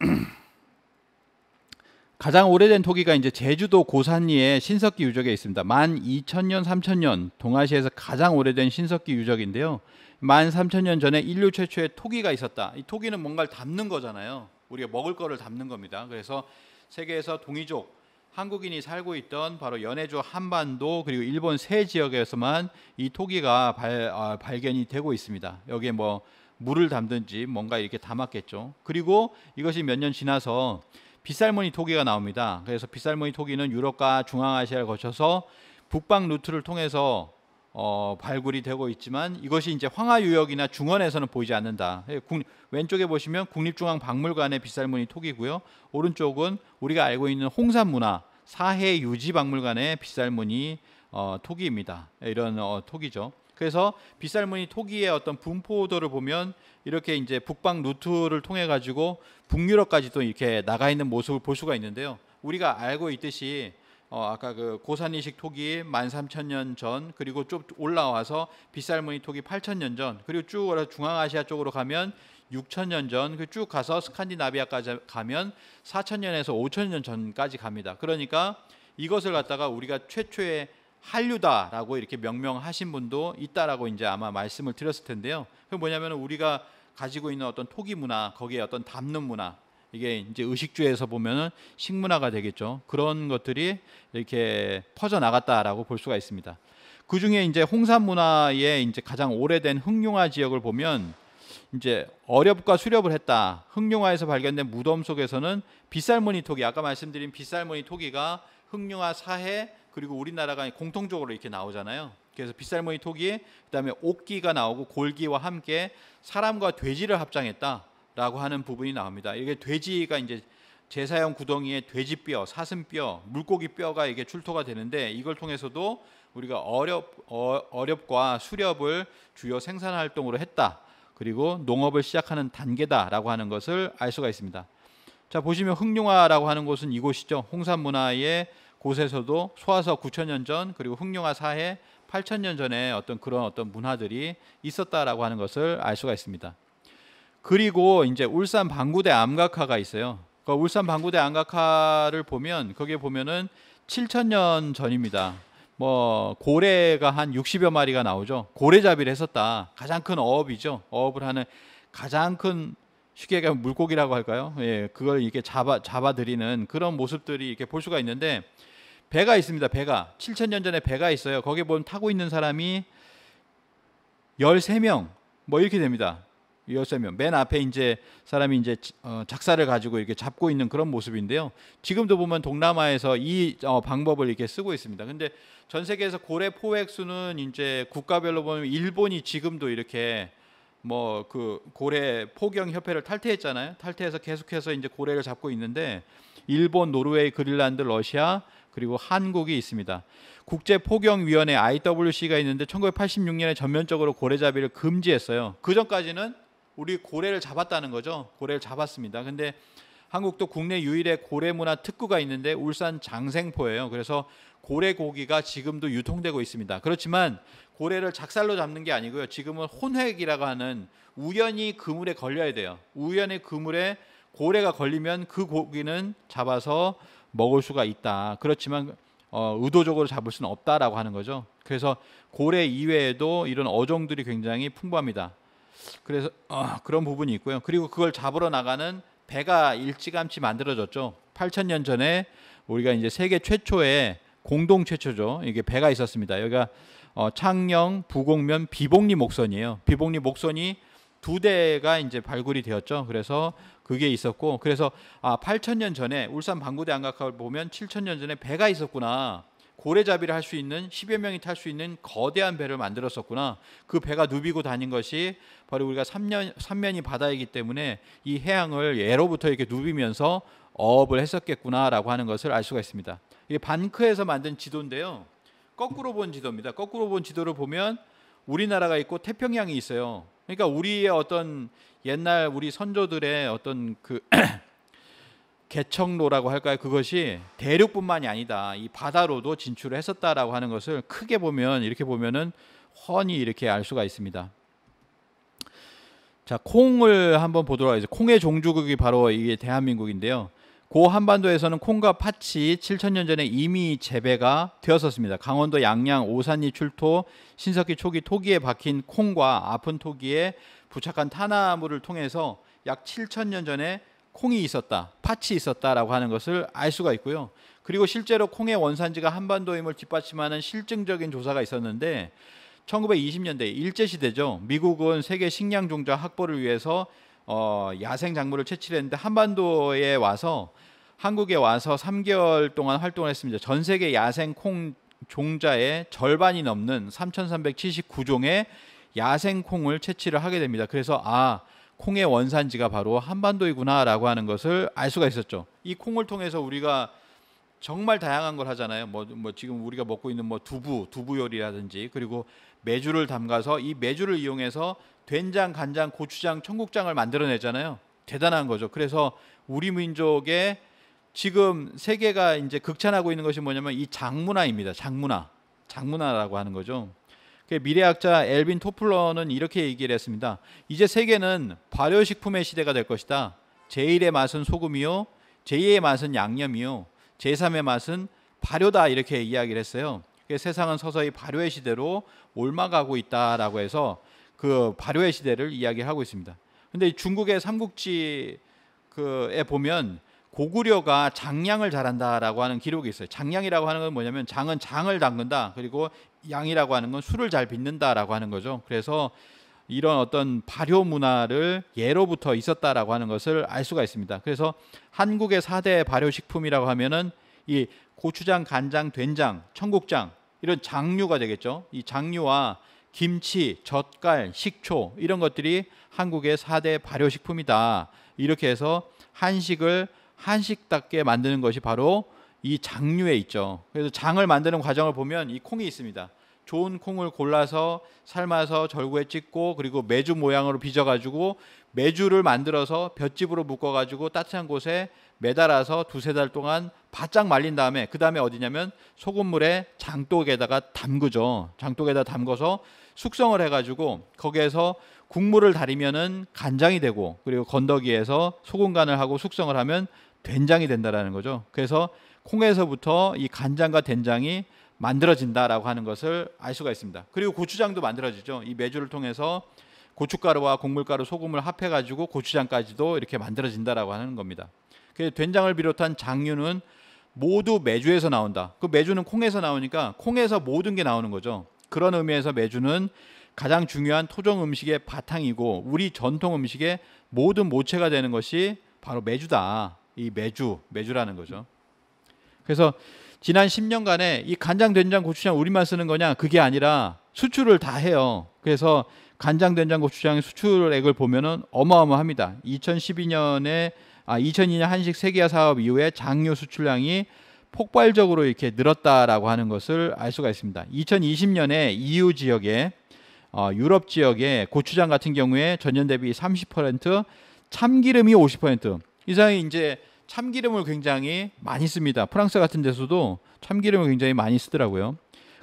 <clears throat> 가장 오래된 토기가 이제 제주도 고산리의 신석기 유적에 있습니다. 만 2000년, 3000년 동아시아에서 가장 오래된 신석기 유적인데요. 만 3000년 전에 인류 최초의 토기가 있었다. 이 토기는 뭔가를 담는 거잖아요. 우리가 먹을 거를 담는 겁니다. 그래서 세계에서 동이족 한국인이 살고 있던 바로 연해주 한반도 그리고 일본 세 지역에서만 이 토기가 발, 아, 발견이 되고 있습니다. 여기에 뭐 물을 담든지 뭔가 이렇게 담았겠죠. 그리고 이것이 몇 년 지나서 빗살무늬 토기가 나옵니다. 그래서 빗살무늬 토기는 유럽과 중앙아시아를 거쳐서 북방 루트를 통해서 어, 발굴이 되고 있지만 이것이 이제 황하유역이나 중원에서는 보이지 않는다. 예, 국 왼쪽에 보시면 국립중앙박물관의 빗살무늬 토기고요 오른쪽은 우리가 알고 있는 홍산문화 사해유지박물관의 빗살무늬 어, 토기입니다. 예, 이런 어, 토기죠. 그래서 빗살무늬 토기의 어떤 분포도를 보면 이렇게 이제 북방 루트를 통해 가지고 북유럽까지 도 이렇게 나가 있는 모습을 볼 수가 있는데요. 우리가 알고 있듯이 어, 아까 그 고산이식 토기 13,000년 전 그리고 쭉 올라와서 빗살무늬 토기 8,000년 전 그리고 쭉 중앙아시아 쪽으로 가면 6,000년 전쭉 그 가서 스칸디나비아까지 가면 4,000년에서 5,000년 전까지 갑니다. 그러니까 이것을 갖다가 우리가 최초의 한류다라고 이렇게 명명하신 분도 있다라고 이제 아마 말씀을 드렸을 텐데요. 그 뭐냐면 우리가 가지고 있는 어떤 토기 문화, 거기에 어떤 담는 문화, 이게 이제 의식주에서 보면은 식문화가 되겠죠. 그런 것들이 이렇게 퍼져 나갔다라고 볼 수가 있습니다. 그 중에 이제 홍산 문화의 이제 가장 오래된 흑룡화 지역을 보면 이제 어렵과 수렵을 했다. 흑룡화에서 발견된 무덤 속에서는 빗살무늬 토기 아까 말씀드린 빗살무늬 토기가 흑룡화 사해 그리고 우리나라가 공통적으로 이렇게 나오잖아요. 그래서 빗살무늬 토기 그다음에 옥기가 나오고 골기와 함께 사람과 돼지를 합장했다. 라고 하는 부분이 나옵니다. 이게 돼지가 이제 제사용 구덩이에 돼지뼈, 사슴뼈, 물고기뼈가 이게 출토가 되는데 이걸 통해서도 우리가 어렵 어, 렵과 수렵을 주요 생산 활동으로 했다. 그리고 농업을 시작하는 단계다라고 하는 것을 알 수가 있습니다. 자 보시면 흑룡화라고 하는 곳은 이곳이죠. 홍산 문화의 곳에서도 소아서 9천년 전 그리고 흑룡화 사해 8천년 전에 어떤 그런 어떤 문화들이 있었다라고 하는 것을 알 수가 있습니다. 그리고 이제 울산 방구대 암각화가 있어요. 그 울산 방구대 암각화를 보면 거기에 보면은 7천년 전입니다. 뭐 고래가 한 60여 마리가 나오죠. 고래잡이를 했었다. 가장 큰 어업이죠. 어업을 하는 가장 큰 쉽게 얘기하면 물고기라고 할까요? 예, 그걸 이렇게 잡아 잡아들이는 그런 모습들이 이렇게 볼 수가 있는데 배가 있습니다. 배가 7천년 전에 배가 있어요. 거기에 보면 타고 있는 사람이 13명 뭐 이렇게 됩니다. 요새면 맨 앞에 이제 사람이 이제 어, 작사를 가지고 이렇게 잡고 있는 그런 모습인데요. 지금도 보면 동남아에서 이 어, 방법을 이렇게 쓰고 있습니다. 근데 전 세계에서 고래 포획 수는 이제 국가별로 보면 일본이 지금도 이렇게 뭐 그 고래 포경 협회를 탈퇴했잖아요. 탈퇴해서 계속해서 이제 고래를 잡고 있는데 일본, 노르웨이, 그린란드, 러시아 그리고 한국이 있습니다. 국제포경위원회 IWC가 있는데 1986년에 전면적으로 고래잡이를 금지했어요. 그 전까지는 우리 고래를 잡았다는 거죠. 고래를 잡았습니다. 근데 한국도 국내 유일의 고래 문화 특구가 있는데 울산 장생포예요. 그래서 고래 고기가 지금도 유통되고 있습니다. 그렇지만 고래를 작살로 잡는 게 아니고요. 지금은 혼획이라고 하는 우연히 그물에 걸려야 돼요. 우연히 그물에 고래가 걸리면 그 고기는 잡아서 먹을 수가 있다. 그렇지만 어, 의도적으로 잡을 수는 없다라고 하는 거죠. 그래서 고래 이외에도 이런 어종들이 굉장히 풍부합니다. 그래서 어, 그런 부분이 있고요. 그리고 그걸 잡으러 나가는 배가 일찌감치 만들어졌죠. 8천년 전에 우리가 이제 세계 최초의 공동 최초죠. 이게 배가 있었습니다. 여기가 어, 창녕, 부곡면, 비복리 목선이에요. 비복리 목선이 두 대가 이제 발굴이 되었죠. 그래서 그게 있었고, 그래서 아 8천 년 전에 울산 방구대 안각학을 보면 7천 년 전에 배가 있었구나. 고래잡이를 할 수 있는 10여 명이 탈 수 있는 거대한 배를 만들었었구나. 그 배가 누비고 다닌 것이 바로 우리가 3년, 3면이 바다이기 때문에 이 해양을 예로부터 이렇게 누비면서 어업을 했었겠구나라고 하는 것을 알 수가 있습니다. 이게 반크에서 만든 지도인데요. 거꾸로 본 지도입니다. 거꾸로 본 지도를 보면 우리나라가 있고 태평양이 있어요. 그러니까 우리의 어떤 옛날 우리 선조들의 어떤 그 <clears throat> 개척로라고 할까요? 그것이 대륙뿐만이 아니다. 이 바다로도 진출을 했었다라고 하는 것을 크게 보면 이렇게 보면은 훤히 이렇게 알 수가 있습니다. 자, 콩을 한번 보도록 하겠습니다. 콩의 종주국이 바로 이게 대한민국인데요. 고 한반도에서는 콩과 팥이 7천년 전에 이미 재배가 되었었습니다. 강원도 양양 오산리 출토 신석기 초기 토기에 박힌 콩과 아픈 토기에 부착한 탄화물을 통해서 약 7천년 전에 콩이 있었다, 팥이 있었다라고 하는 것을 알 수가 있고요. 그리고 실제로 콩의 원산지가 한반도임을 뒷받침하는 실증적인 조사가 있었는데 1920년대 일제 시대죠. 미국은 세계 식량 종자 확보를 위해서 어, 야생 작물을 채취했는데 한반도에 와서 한국에 와서 3개월 동안 활동을 했습니다. 전 세계 야생 콩 종자의 절반이 넘는 3,379종의 야생 콩을 채취를 하게 됩니다. 그래서 아 콩의 원산지가 바로 한반도이구나라고 하는 것을 알 수가 있었죠. 이 콩을 통해서 우리가 정말 다양한 걸 하잖아요. 뭐, 뭐 지금 우리가 먹고 있는 뭐 두부, 두부 요리라든지 그리고 메주를 담가서 이 메주를 이용해서 된장, 간장, 고추장, 청국장을 만들어내잖아요. 대단한 거죠. 그래서 우리 민족의 지금 세계가 이제 극찬하고 있는 것이 뭐냐면 이 장문화입니다. 장문화, 장문화라고 하는 거죠. 그 미래학자 엘빈 토플러는 이렇게 얘기를 했습니다. 이제 세계는 발효식품의 시대가 될 것이다. 제1의 맛은 소금이요. 제2의 맛은 양념이요. 제3의 맛은 발효다 이렇게 이야기를 했어요. 세상은 서서히 발효의 시대로 옮아가고 있다라고 해서 그 발효의 시대를 이야기하고 있습니다. 근데 중국의 삼국지에 그 보면 고구려가 장량을 잘한다라고 하는 기록이 있어요. 장량이라고 하는 건 뭐냐면 장은 장을 담근다. 그리고 양이라고 하는 건 술을 잘 빚는다라고 하는 거죠. 그래서 이런 어떤 발효 문화를 예로부터 있었다라고 하는 것을 알 수가 있습니다. 그래서 한국의 4대 발효 식품이라고 하면은 이 고추장, 간장, 된장, 청국장 이런 장류가 되겠죠. 이 장류와 김치, 젓갈, 식초 이런 것들이 한국의 4대 발효 식품이다. 이렇게 해서 한식을 한식답게 만드는 것이 바로 이 장류에 있죠. 그래서 장을 만드는 과정을 보면 이 콩이 있습니다. 좋은 콩을 골라서 삶아서 절구에 찍고 그리고 매주 모양으로 빚어 가지고 매주를 만들어서 볏짚으로 묶어 가지고 따뜻한 곳에 매달아서 두세 달 동안 바짝 말린 다음에 그다음에 어디냐면 소금물에 장독에다가 담그죠. 장독에다 담궈서 숙성을 해 가지고 거기에서 국물을 다리면은 간장이 되고 그리고 건더기에서 소금간을 하고 숙성을 하면 된장이 된다라는 거죠. 그래서 콩에서부터 이 간장과 된장이 만들어진다라고 하는 것을 알 수가 있습니다. 그리고 고추장도 만들어지죠. 이 메주를 통해서 고춧가루와 곡물가루, 소금을 합해 가지고 고추장까지도 이렇게 만들어진다라고 하는 겁니다. 그래서 된장을 비롯한 장류는 모두 메주에서 나온다. 그 메주는 콩에서 나오니까 콩에서 모든 게 나오는 거죠. 그런 의미에서 메주는 가장 중요한 토종 음식의 바탕이고 우리 전통 음식의 모든 모체가 되는 것이 바로 메주다. 이 메주, 메주라는 거죠. 그래서 지난 10년간에 이 간장, 된장, 고추장 우리만 쓰는 거냐? 그게 아니라 수출을 다 해요. 그래서 간장, 된장, 고추장의 수출액을 보면은 어마어마합니다. 2012년에 아 2002년 한식 세계화 사업 이후에 장료 수출량이 폭발적으로 이렇게 늘었다라고 하는 것을 알 수가 있습니다. 2020년에 EU 지역에 어, 유럽 지역의 고추장 같은 경우에 전년 대비 30%, 참기름이 50%. 이상이 이제 참기름을 굉장히 많이 씁니다. 프랑스 같은 데서도 참기름을 굉장히 많이 쓰더라고요.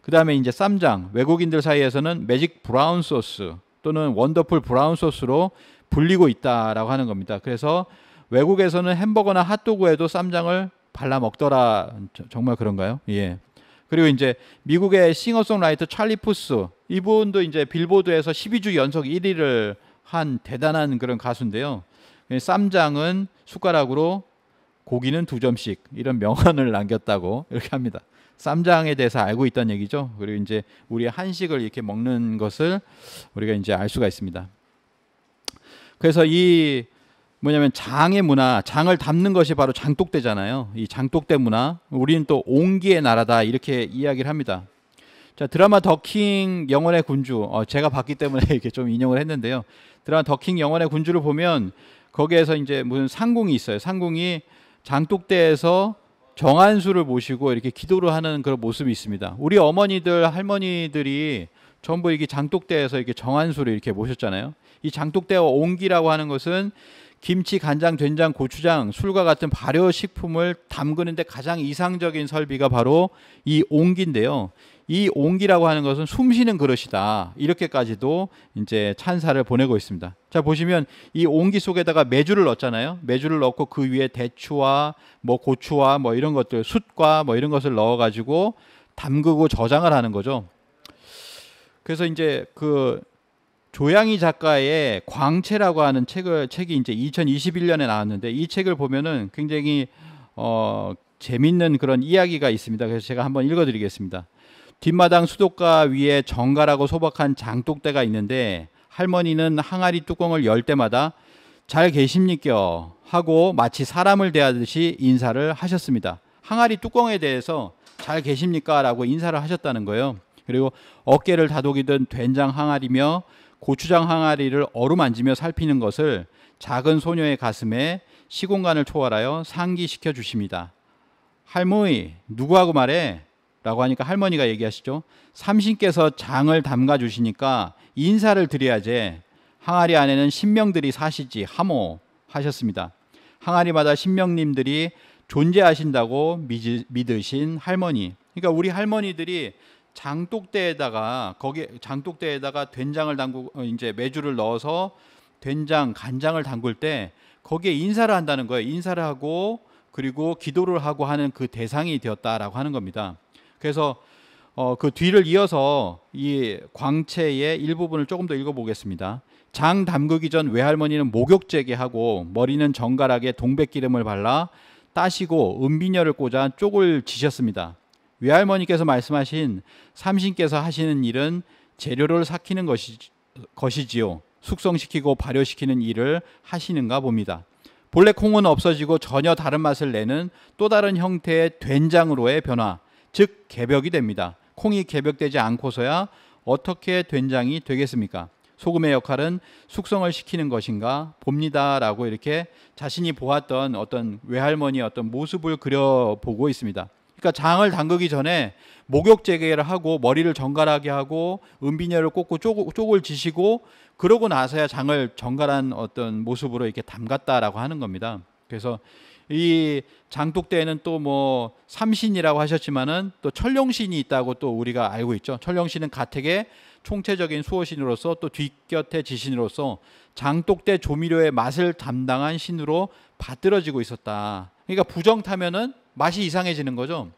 그 다음에 이제 쌈장, 외국인들 사이에서는 매직 브라운 소스 또는 원더풀 브라운 소스로 불리고 있다라고 하는 겁니다. 그래서 외국에서는 햄버거나 핫도그에도 쌈장을 발라 먹더라. 정말 그런가요? 예. 그리고 이제 미국의 싱어송라이터 찰리 푸스 이분도 이제 빌보드에서 12주 연속 1위를 한 대단한 그런 가수인데요. 쌈장은 숟가락으로 고기는 두 점씩 이런 명언을 남겼다고 이렇게 합니다. 쌈장에 대해서 알고 있다는 얘기죠. 그리고 이제 우리 한식을 이렇게 먹는 것을 우리가 이제 알 수가 있습니다. 그래서 이 뭐냐면 장의 문화, 장을 담는 것이 바로 장독대잖아요. 이 장독대 문화, 우리는 또 온기의 나라다 이렇게 이야기를 합니다. 자 드라마 더 킹 영원의 군주, 어, 제가 봤기 때문에 <laughs> 이렇게 좀 인용을 했는데요. 드라마 더 킹 영원의 군주를 보면 거기에서 이제 무슨 상공이 있어요. 상공이 장독대에서 정한수를 모시고 이렇게 기도를 하는 그런 모습이 있습니다. 우리 어머니들 할머니들이 전부 이게 장독대에서 이렇게 정한수를 이렇게 모셨잖아요. 이 장독대와 옹기라고 하는 것은 김치, 간장, 된장, 고추장, 술과 같은 발효 식품을 담그는데 가장 이상적인 설비가 바로 이 옹기인데요. 이 옹기라고 하는 것은 숨쉬는 그릇이다. 이렇게까지도 이제 찬사를 보내고 있습니다. 자 보시면 이 옹기 속에다가 메주를 넣었잖아요. 메주를 넣고 그 위에 대추와 뭐 고추와 뭐 이런 것들, 숯과 뭐 이런 것을 넣어 가지고 담그고 저장을 하는 거죠. 그래서 이제 그 조양희 작가의 광채라고 하는 책을 책이 이제 2021년에 나왔는데 이 책을 보면은 굉장히 어 재밌는 그런 이야기가 있습니다. 그래서 제가 한번 읽어 드리겠습니다. 뒷마당 수도가 위에 정갈하고 소박한 장독대가 있는데 할머니는 항아리 뚜껑을 열 때마다 잘 계십니까? 하고 마치 사람을 대하듯이 인사를 하셨습니다. 항아리 뚜껑에 대해서 잘 계십니까? 라고 인사를 하셨다는 거예요. 그리고 어깨를 다독이던 된장 항아리며 고추장 항아리를 어루만지며 살피는 것을 작은 소녀의 가슴에 시공간을 초월하여 상기시켜 주십니다. 할머니, 누구하고 말해? 라고 하니까 할머니가 얘기하시죠. 삼신께서 장을 담가 주시니까 인사를 드려야지. 항아리 안에는 신명들이 사시지 하모 하셨습니다. 항아리마다 신명님들이 존재하신다고 믿으신 할머니. 그러니까 우리 할머니들이 장독대에다가 거기 장독대에다가 된장을 담고 어, 이제 메주를 넣어서 된장 간장을 담글 때 거기에 인사를 한다는 거예요. 인사를 하고 그리고 기도를 하고 하는 그 대상이 되었다라고 하는 겁니다. 그래서 어, 그 뒤를 이어서 이 광채의 일부분을 조금 더 읽어보겠습니다. 장 담그기 전 외할머니는 목욕 재개하고 머리는 정갈하게 동백기름을 발라 따시고 은비녀를 꽂아 쪽을 지셨습니다. 외할머니께서 말씀하신 삼신께서 하시는 일은 재료를 삭히는 것이, 것이지요. 숙성시키고 발효시키는 일을 하시는가 봅니다. 본래 콩은 없어지고 전혀 다른 맛을 내는 또 다른 형태의 된장으로의 변화. 즉 개벽이 됩니다. 콩이 개벽되지 않고서야 어떻게 된장이 되겠습니까? 소금의 역할은 숙성을 시키는 것인가 봅니다라고 이렇게 자신이 보았던 어떤 외할머니의 어떤 모습을 그려보고 있습니다. 그러니까 장을 담그기 전에 목욕 재개를 하고 머리를 정갈하게 하고 은비녀를 꽂고 쪽, 을 지시고 그러고 나서야 장을 정갈한 어떤 모습으로 이렇게 담갔다라고 하는 겁니다. 그래서 이 장독대에는 또 뭐 삼신이라고 하셨지만은 또 천룡신이 있다고 또 우리가 알고 있죠. 천룡신은 가택의 총체적인 수호신으로서 또 뒷곁의 지신으로서 장독대 조미료의 맛을 담당한 신으로 받들어지고 있었다. 그러니까 부정 타면은 맛이 이상해지는 거죠.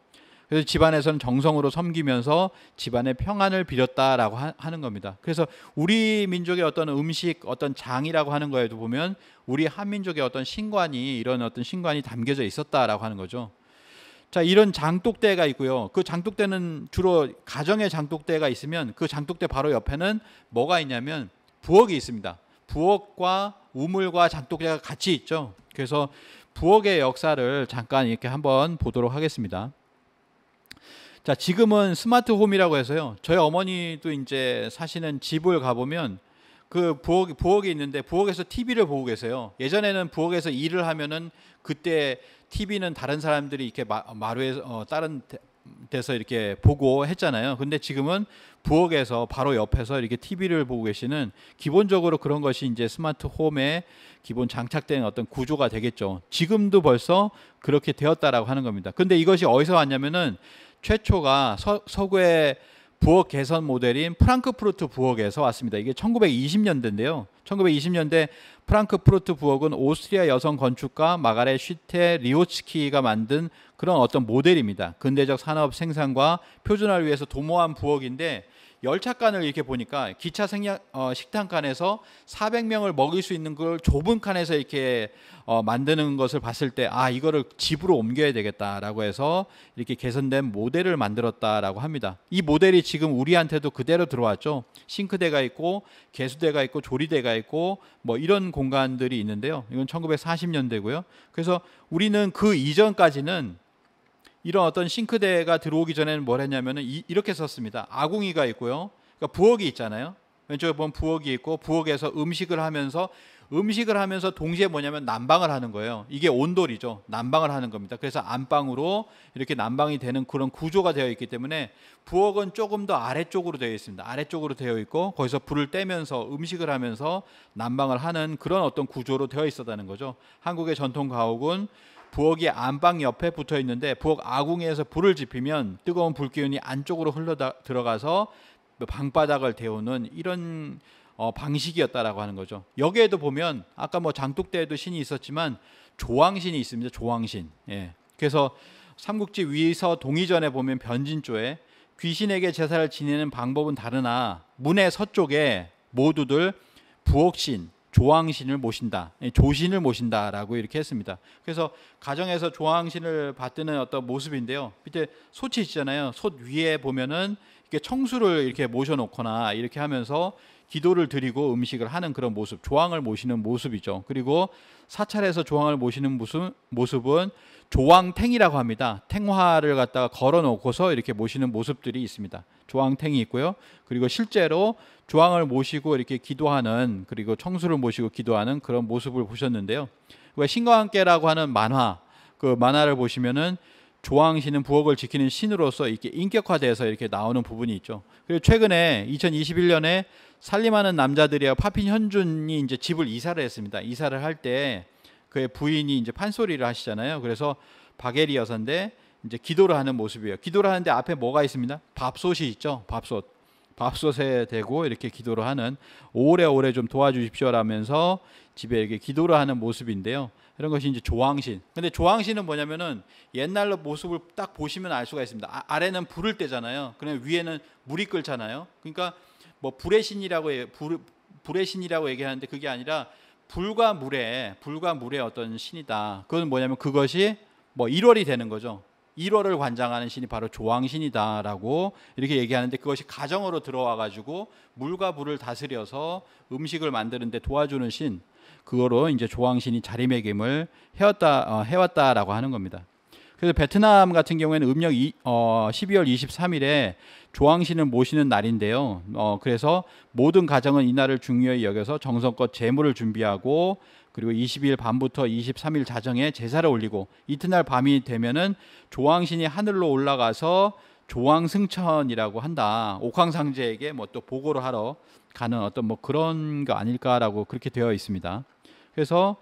그래서 집안에서는 정성으로 섬기면서 집안의 평안을 빌었다라고 하, 는 겁니다. 그래서 우리 민족의 어떤 음식, 어떤 장이라고 하는 거에도 보면 우리 한민족의 어떤 신관이 이런 어떤 신관이 담겨져 있었다라고 하는 거죠. 자, 이런 장독대가 있고요. 그 장독대는 주로 가정의 장독대가 있으면 그 장독대 바로 옆에는 뭐가 있냐면 부엌이 있습니다. 부엌과 우물과 장독대가 같이 있죠. 그래서 부엌의 역사를 잠깐 이렇게 한번 보도록 하겠습니다. 자, 지금은 스마트 홈이라고 해서요. 저희 어머니도 이제 사시는 집을 가보면 그 부엌, 부엌이 있는데 부엌에서 TV를 보고 계세요. 예전에는 부엌에서 일을 하면은 그때 TV는 다른 사람들이 이렇게 마, 마루에서 어, 다른 데서 이렇게 보고 했잖아요. 근데 지금은 부엌에서 바로 옆에서 이렇게 TV를 보고 계시는 기본적으로 그런 것이 이제 스마트 홈에 기본 장착된 어떤 구조가 되겠죠. 지금도 벌써 그렇게 되었다라고 하는 겁니다. 근데 이것이 어디서 왔냐면은 최초가 서, 구의 부엌 개선 모델인 프랑크푸르트 부엌에서 왔습니다. 이게 1920년대인데요. 1920년대 프랑크푸르트 부엌은 오스트리아 여성 건축가 마가렛 슈테 리오츠키가 만든 그런 어떤 모델입니다. 근대적 산업 생산과 표준화를 위해서 도모한 부엌인데 열차간을 이렇게 보니까 기차 생략, 어, 식당 칸에서 400명을 먹일 수 있는 걸 좁은 칸에서 이렇게 어, 만드는 것을 봤을 때 아 이거를 집으로 옮겨야 되겠다라고 해서 이렇게 개선된 모델을 만들었다라고 합니다. 이 모델이 지금 우리한테도 그대로 들어왔죠. 싱크대가 있고 개수대가 있고 조리대가 있고 뭐 이런 공간들이 있는데요. 이건 1940년대고요. 그래서 우리는 그 이전까지는 이런 어떤 싱크대가 들어오기 전에는 뭘 했냐면은 이, 렇게 썼습니다. 아궁이가 있고요. 그러니까 부엌이 있잖아요. 왼쪽에 보면 부엌이 있고 부엌에서 음식을 하면서 음식을 하면서 동시에 뭐냐면 난방을 하는 거예요. 이게 온돌이죠. 난방을 하는 겁니다. 그래서 안방으로 이렇게 난방이 되는 그런 구조가 되어 있기 때문에 부엌은 조금 더 아래쪽으로 되어 있습니다. 아래쪽으로 되어 있고 거기서 불을 떼면서 음식을 하면서 난방을 하는 그런 어떤 구조로 되어 있었다는 거죠. 한국의 전통 가옥은 부엌이 안방 옆에 붙어 있는데 부엌 아궁이에서 불을 지피면 뜨거운 불기운이 안쪽으로 흘러 들어가서 방바닥을 데우는 이런 어, 방식이었다라고 하는 거죠. 여기에도 보면 아까 뭐 장독대에도 신이 있었지만 조왕신이 있습니다. 조왕신. 예. 그래서 삼국지 위서 동의전에 보면 변진조에 귀신에게 제사를 지내는 방법은 다르나 문의 서쪽에 모두들 부엌신 조왕신을 모신다, 조신을 모신다라고 이렇게 했습니다. 그래서 가정에서 조왕신을 받드는 어떤 모습인데요. 밑에 솥이 있잖아요. 솥 위에 보면은 이렇게 청수를 이렇게 모셔놓거나 이렇게 하면서 기도를 드리고 음식을 하는 그런 모습, 조왕을 모시는 모습이죠. 그리고 사찰에서 조왕을 모시는 모습, 모습은 조왕탱이라고 합니다. 탱화를 갖다가 걸어놓고서 이렇게 모시는 모습들이 있습니다. 조항탱이 있고요. 그리고 실제로 조항을 모시고 이렇게 기도하는 그리고 청수를 모시고 기도하는 그런 모습을 보셨는데요. 왜 신과 함께라고 하는 만화 그 만화를 보시면은 조항 신은 부엌을 지키는 신으로서 이렇게 인격화돼서 이렇게 나오는 부분이 있죠. 그리고 최근에 2021년에 살림하는 남자들이와 파핀 현준이 이제 집을 이사를 했습니다. 이사를 할 때 그의 부인이 이제 판소리를 하시잖아요. 그래서 바게리 여사인데 이제 기도를 하는 모습이에요. 기도를 하는데 앞에 뭐가 있습니다? 밥솥이 있죠. 밥솥. 밥솥에 대고 이렇게 기도를 하는 오래오래 좀 도와주십시오라면서 집에 이렇게 기도를 하는 모습인데요. 이런 것이 이제 조항신. 근데 조항신은 뭐냐면은 옛날로 모습을 딱 보시면 알 수가 있습니다. 아, 아래는 불을 떼잖아요. 그냥 위에는 물이 끓잖아요. 그러니까 뭐 불의 신이라고 해, 불, 불의 신이라고 얘기하는데 그게 아니라 불과 물의 불과 물의 어떤 신이다. 그건 뭐냐면 그것이 뭐 1월이 되는 거죠. 1월을 관장하는 신이 바로 조왕신이다라고 이렇게 얘기하는데 그것이 가정으로 들어와 가지고 물과 불을 다스려서 음식을 만드는데 도와주는 신 그거로 이제 조왕신이 자리매김을 해왔다 어, 해왔다라고 하는 겁니다. 그래서 베트남 같은 경우에는 음력 이, 어, 12월 23일에 조왕신을 모시는 날인데요. 어, 그래서 모든 가정은 이날을 중요히 여겨서 정성껏 재물을 준비하고 그리고 22일 밤부터 23일 자정에 제사를 올리고 이튿날 밤이 되면은 조왕신이 하늘로 올라가서 조왕승천이라고 한다. 옥황상제에게 뭐 또 보고를 하러 가는 어떤 뭐 그런 거 아닐까라고 그렇게 되어 있습니다. 그래서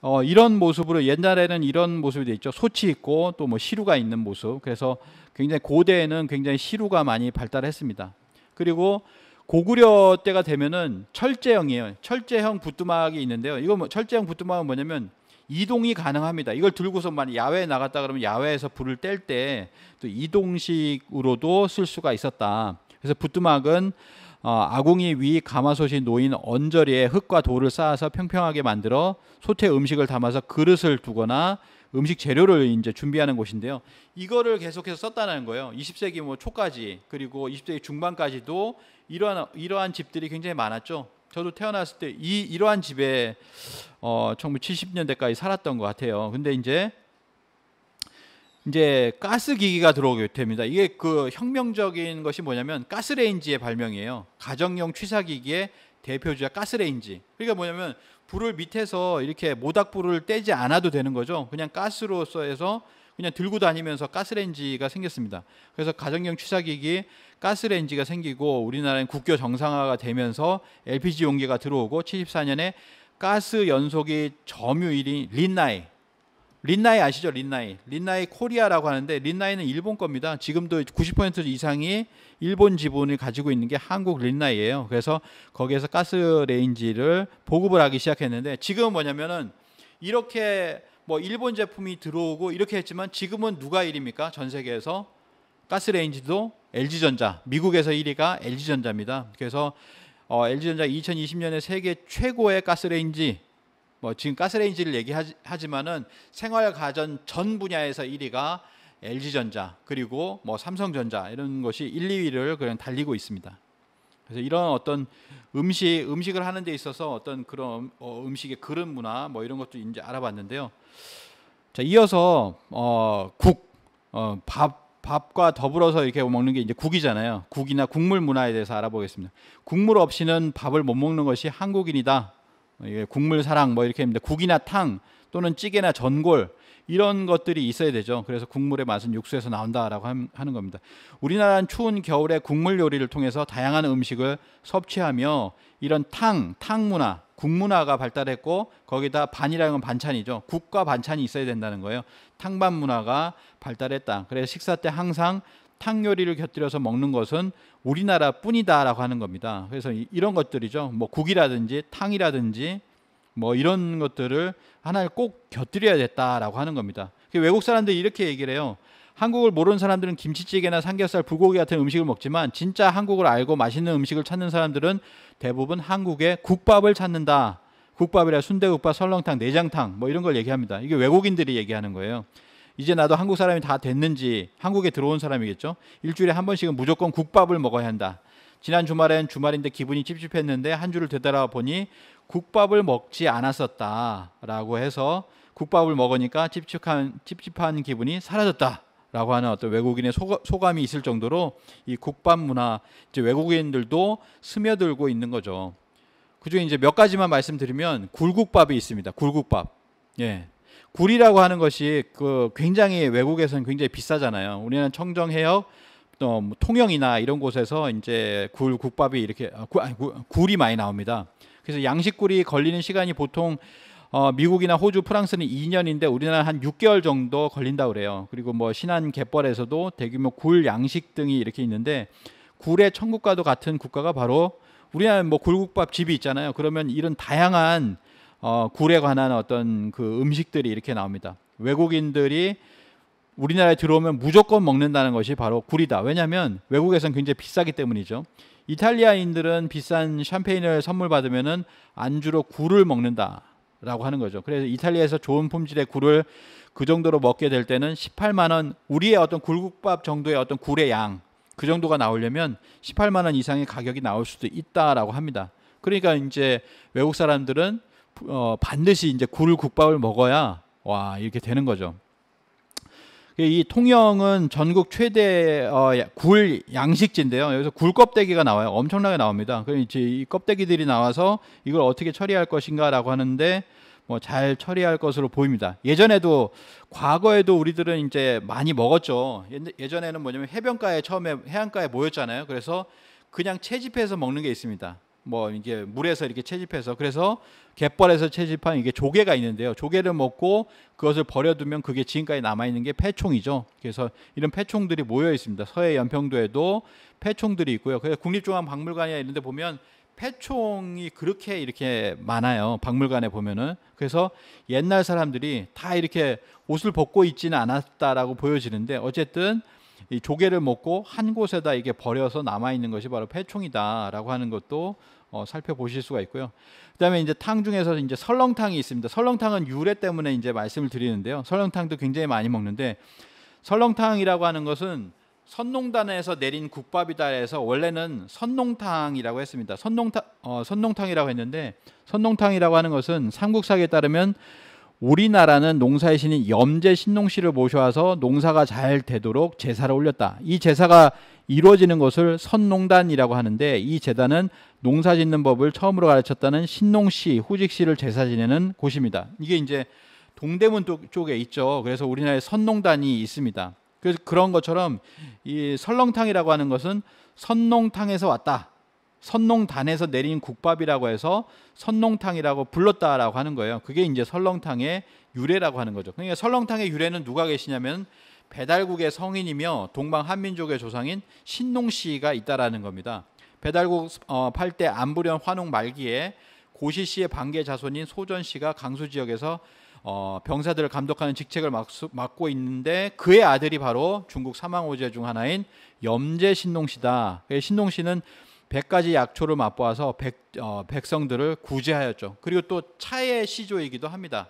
어, 이런 모습으로 옛날에는 이런 모습이 돼 있죠. 소치 있고 또 뭐 시루가 있는 모습. 그래서 굉장히 고대에는 굉장히 시루가 많이 발달했습니다. 그리고 고구려 때가 되면은 철제형이에요. 철제형 부뚜막이 있는데요. 이거 뭐 철제형 부뚜막은 뭐냐면 이동이 가능합니다. 이걸 들고서 만 야외에 나갔다 그러면 야외에서 불을 뗄 때 또 이동식으로도 쓸 수가 있었다. 그래서 부뚜막은 어, 아궁이 위 가마솥이 놓인 언저리에 흙과 돌을 쌓아서 평평하게 만들어 소태 음식을 담아서 그릇을 두거나 음식 재료를 이제 준비하는 곳인데요. 이거를 계속해서 썼다는 거예요. 20세기 뭐 초까지 그리고 20세기 중반까지도 이러한 이러한 집들이 굉장히 많았죠. 저도 태어났을 때 이 이러한 집에 어 1970년대까지 살았던 것 같아요. 근데 이제 이제 가스 기기가 들어오게 됩니다. 이게 그 혁명적인 것이 뭐냐면 가스레인지의 발명이에요. 가정용 취사 기기의 대표주자 가스레인지. 그러니까 뭐냐면 불을 밑에서 이렇게 모닥불을 떼지 않아도 되는 거죠. 그냥 가스로서 해서 그냥 들고 다니면서 가스레인지가 생겼습니다. 그래서 가정용 취사기기 가스레인지가 생기고 우리나라는 국교 정상화가 되면서 LPG 용기가 들어오고 74년에 가스 연속이 점유율이 린나이 린나이 아시죠? 린나이. 린나이 코리아라고 하는데 린나이는 일본 겁니다. 지금도 90% 이상이 일본 지분을 가지고 있는 게 한국 린나이예요. 그래서 거기에서 가스레인지를 보급을 하기 시작했는데 지금 은 뭐냐면은 이렇게 뭐 일본 제품이 들어오고 이렇게 했지만 지금은 누가 1위입니까? 전 세계에서 가스레인지도 LG전자, 미국에서 1위가 LG전자입니다. 그래서 어, LG전자 2020년에 세계 최고의 가스레인지 뭐 지금 가스레인지를 얘기하지만은 생활 가전 전 분야에서 1위가 LG전자 그리고 뭐 삼성전자 이런 것이 1, 2위를 그냥 달리고 있습니다. 그래서 이런 어떤 음식 음식을 하는 데 있어서 어떤 그런 어, 음식의 그릇 문화 뭐 이런 것도 이제 알아봤는데요. 자, 이어서 어, 국 어, 밥 밥과 더불어서 이렇게 먹는 게 이제 국이잖아요. 국이나 국물 문화에 대해서 알아보겠습니다. 국물 없이는 밥을 못 먹는 것이 한국인이다. 어, 국물 사랑 뭐 이렇게 했는데 국이나 탕 또는 찌개나 전골 이런 것들이 있어야 되죠. 그래서 국물의 맛은 육수에서 나온다라고 하는 겁니다. 우리나라는 추운 겨울에 국물 요리를 통해서 다양한 음식을 섭취하며 이런 탕, 탕 문화, 국 문화가 발달했고 거기다 반이라는 건 반찬이죠. 국과 반찬이 있어야 된다는 거예요. 탕반 문화가 발달했다. 그래서 식사 때 항상 탕 요리를 곁들여서 먹는 것은 우리나라뿐이다라고 하는 겁니다. 그래서 이런 것들이죠. 뭐 국이라든지 탕이라든지 뭐 이런 것들을 하나를 꼭곁들여야됐다라고 하는 겁니다. 외국 사람들이 이렇게 얘기를 해요. 한국을 모르는 사람들은 김치찌개나 삼겹살, 불고기 같은 음식을 먹지만 진짜 한국을 알고 맛있는 음식을 찾는 사람들은 대부분 한국의 국밥을 찾는다. 국밥이라 순대국밥, 설렁탕, 내장탕 뭐 이런 걸 얘기합니다. 이게 외국인들이 얘기하는 거예요. 이제 나도 한국 사람이 다 됐는지 한국에 들어온 사람이겠죠. 일주일에 한 번씩은 무조건 국밥을 먹어야 한다. 지난 주말엔 주말인데 기분이 찝찝했는데 한 주를 되돌아 보니 국밥을 먹지 않았었다라고 해서 국밥을 먹으니까 찝찝한 찝찝한 기분이 사라졌다. 라고 하는 어떤 외국인의 소감이 있을 정도로 이 국밥 문화 이제 외국인들도 스며들고 있는 거죠. 그중에 이제 몇 가지만 말씀드리면 굴국밥이 있습니다. 굴국밥. 예. 굴이라고 하는 것이 그 굉장히 외국에서는 굉장히 비싸잖아요. 우리는 청정 해역 또 뭐 통영이나 이런 곳에서 이제 굴 국밥이 이렇게 아, 구, 아니, 구, 굴이 많이 나옵니다. 그래서 양식굴이 걸리는 시간이 보통 어, 미국이나 호주, 프랑스는 2년인데 우리나라 한 6개월 정도 걸린다 그래요. 그리고 뭐신한 갯벌에서도 대규모 굴 양식 등이 이렇게 있는데 굴의 천국과도 같은 국가가 바로 우리나라 뭐 굴국밥 집이 있잖아요. 그러면 이런 다양한 어, 굴에 관한 어떤 그 음식들이 이렇게 나옵니다. 외국인들이 우리나라에 들어오면 무조건 먹는다는 것이 바로 굴이다. 왜냐하면 외국에선 굉장히 비싸기 때문이죠. 이탈리아인들은 비싼 샴페인을 선물 받으면은 안주로 굴을 먹는다라고 하는 거죠. 그래서 이탈리아에서 좋은 품질의 굴을 그 정도로 먹게 될 때는 18만 원 우리의 어떤 굴국밥 정도의 어떤 굴의 양 그 정도가 나오려면 18만 원 이상의 가격이 나올 수도 있다라고 합니다. 그러니까 이제 외국 사람들은 어, 반드시 이제 굴 국밥을 먹어야 와 이렇게 되는 거죠. 그 이 통영은 전국 최대 어, 굴 양식지인데요. 여기서 굴 껍데기가 나와요. 엄청나게 나옵니다. 그럼 이제 이 껍데기들이 나와서 이걸 어떻게 처리할 것인가라고 하는데 뭐 잘 처리할 것으로 보입니다. 예전에도 과거에도 우리들은 이제 많이 먹었죠. 예전에는 뭐냐면 해변가에 처음에 해안가에 모였잖아요. 그래서 그냥 채집해서 먹는 게 있습니다. 뭐이제 물에서 이렇게 채집해서 그래서 갯벌에서 채집한 이게 조개가 있는데요. 조개를 먹고 그것을 버려두면 그게 지금까지 남아 있는 게 폐총이죠. 그래서 이런 폐총들이 모여 있습니다. 서해 연평도에도 폐총들이 있고요. 그래서 국립중앙박물관이나 이런 데 보면 폐총이 그렇게 이렇게 많아요. 박물관에 보면은. 그래서 옛날 사람들이 다 이렇게 옷을 벗고 있지는 않았다라고 보여지는데 어쨌든 이 조개를 먹고 한 곳에다 이게 버려서 남아 있는 것이 바로 폐총이다라고 하는 것도 어, 살펴보실 수가 있고요. 그다음에 이제 탕 중에서 이제 설렁탕이 있습니다. 설렁탕은 유래 때문에 이제 말씀을 드리는데요. 설렁탕도 굉장히 많이 먹는데 설렁탕이라고 하는 것은 선농단에서 내린 국밥이다 해서 원래는 선농탕이라고 했습니다. 선농탕 어, 선농탕이라고 했는데 선농탕이라고 하는 것은 삼국사기에 따르면 우리나라는 농사의 신인 염제 신농 씨를 모셔와서 농사가 잘 되도록 제사를 올렸다. 이 제사가 이루어지는 것을 선농단이라고 하는데 이제단은 농사 짓는 법을 처음으로 가르쳤다는 신농 씨, 후직 씨를 제사 지내는 곳입니다. 이게 이제 동대문 쪽에 있죠. 그래서 우리나라에 선농단이 있습니다. 그래서 그런 것처럼 이 설렁탕이라고 하는 것은 선농탕에서 왔다. 선농단에서 내린 국밥이라고 해서 선농탕이라고 불렀다라고 하는 거예요. 그게 이제 설렁탕의 유래라고 하는 거죠. 그러니까 설렁탕의 유래는 누가 계시냐면 배달국의 성인이며 동방 한민족의 조상인 신농 씨가 있다라는 겁니다. 배달국 어, 8대 안부련 환웅 말기에 고시 씨의 반계 자손인 소전 씨가 강수 지역에서 어, 병사들을 감독하는 직책을 맡고 있는데 그의 아들이 바로 중국 사망오제 중 하나인 염제 신농 씨다. 신농 씨는 100가지 약초를 맛보아서 백, 어, 백성들을 구제하였죠. 그리고 또 차의 시조이기도 합니다.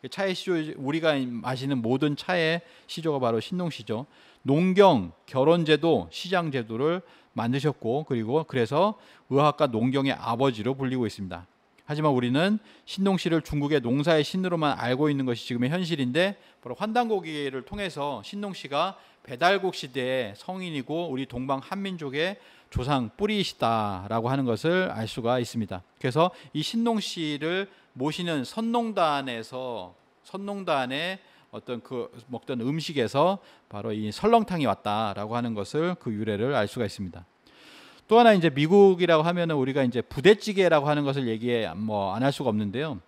그 차의 시조 우리가 마시는 모든 차의 시조가 바로 신농시죠. 농경, 결혼제도, 시장제도를 만드셨고 그리고 그래서 의학과 농경의 아버지로 불리고 있습니다. 하지만 우리는 신농시를 중국의 농사의 신으로만 알고 있는 것이 지금의 현실인데 바로 환단고기를 통해서 신농시가 배달국 시대의 성인이고 우리 동방 한민족의 조상 뿌리시다라고 하는 것을 알 수가 있습니다. 그래서 이 신농 씨를 모시는 선농단에서 선농단의 어떤 그 먹던 음식에서 바로 이 설렁탕이 왔다라고 하는 것을 그 유래를 알 수가 있습니다. 또 하나 이제 미국이라고 하면은 우리가 이제 부대찌개라고 하는 것을 얘기해 뭐 안 할 수가 없는데요.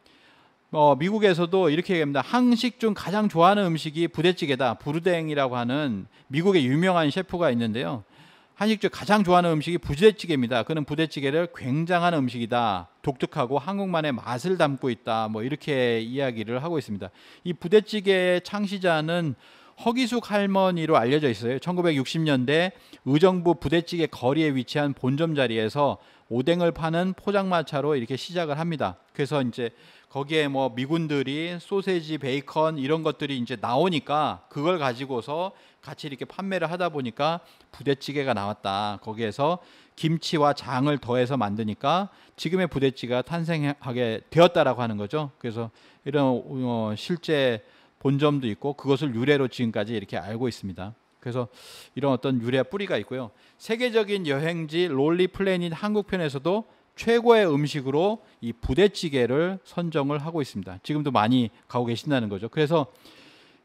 어, 미국에서도 이렇게 얘기합니다. 한식 중 가장 좋아하는 음식이 부대찌개다. 부르댕이라고 하는 미국의 유명한 셰프가 있는데요. 한식집 가장 좋아하는 음식이 부대찌개입니다. 그는 부대찌개를 굉장한 음식이다. 독특하고 한국만의 맛을 담고 있다. 뭐 이렇게 이야기를 하고 있습니다. 이 부대찌개의 창시자는 허기숙 할머니로 알려져 있어요. 1960년대 의정부 부대찌개 거리에 위치한 본점 자리에서 오뎅을 파는 포장마차로 이렇게 시작을 합니다. 그래서 이제 거기에 뭐 미군들이 소세지, 베이컨 이런 것들이 이제 나오니까 그걸 가지고서 같이 이렇게 판매를 하다 보니까 부대찌개가 나왔다. 거기에서 김치와 장을 더해서 만드니까 지금의 부대찌개가 탄생하게 되었다라고 하는 거죠. 그래서 이런 어, 실제 본점도 있고 그것을 유래로 지금까지 이렇게 알고 있습니다. 그래서 이런 어떤 유래 뿌리가 있고요. 세계적인 여행지 롤리 플래닛 한국편에서도 최고의 음식으로 이 부대찌개를 선정을 하고 있습니다. 지금도 많이 가고 계신다는 거죠. 그래서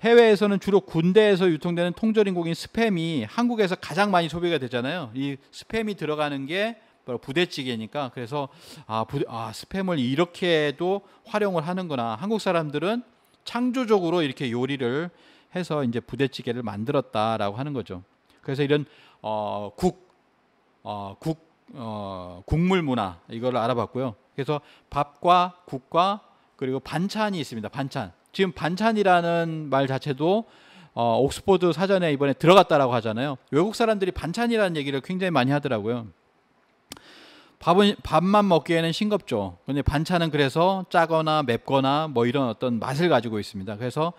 해외에서는 주로 군대에서 유통되는 통조림국인 스팸이 한국에서 가장 많이 소비가 되잖아요. 이 스팸이 들어가는 게 바로 부대찌개니까 그래서 아, 부대, 아 스팸을 이렇게도 활용을 하는구나. 한국 사람들은 창조적으로 이렇게 요리를 해서 이제 부대찌개를 만들었다라고 하는 거죠. 그래서 이런 어, 국, 어, 국, 어, 국물 문화 이걸 알아봤고요. 그래서 밥과 국과 그리고 반찬이 있습니다. 반찬. 지금 반찬이라는 말 자체도 어, 옥스포드 사전에 이번에 들어갔다라고 하잖아요. 외국 사람들이 반찬이라는 얘기를 굉장히 많이 하더라고요. 밥은 밥만 먹기에는 싱겁죠. 근데 반찬은 그래서 짜거나 맵거나 뭐 이런 어떤 맛을 가지고 있습니다. 그래서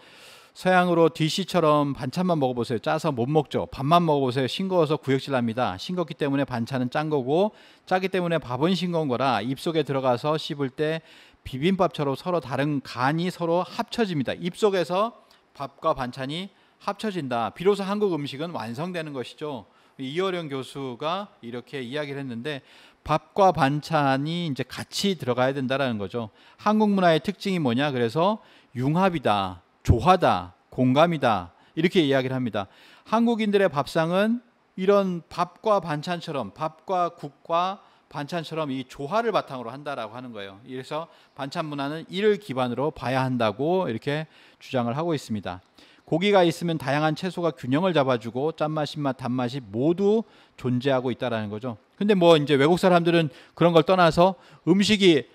서양으로 DC처럼 반찬만 먹어보세요. 짜서 못 먹죠. 밥만 먹어보세요. 싱거워서 구역질 납니다. 싱겁기 때문에 반찬은 짠 거고 짜기 때문에 밥은 싱거운 거라 입속에 들어가서 씹을 때 비빔밥처럼 서로 다른 간이 서로 합쳐집니다. 입속에서 밥과 반찬이 합쳐진다. 비로소 한국 음식은 완성되는 것이죠. 이어령 교수가 이렇게 이야기를 했는데 밥과 반찬이 이제 같이 들어가야 된다라는 거죠. 한국 문화의 특징이 뭐냐? 그래서 융합이다, 조화다, 공감이다. 이렇게 이야기를 합니다. 한국인들의 밥상은 이런 밥과 반찬처럼 밥과 국과 반찬처럼 이 조화를 바탕으로 한다라고 하는 거예요. 그래서 반찬 문화는 이를 기반으로 봐야 한다고 이렇게 주장을 하고 있습니다. 고기가 있으면 다양한 채소가 균형을 잡아주고 짠맛, 신맛, 단맛이 모두 존재하고 있다라는 거죠. 근데 뭐 이제 외국 사람들은 그런 걸 떠나서 음식이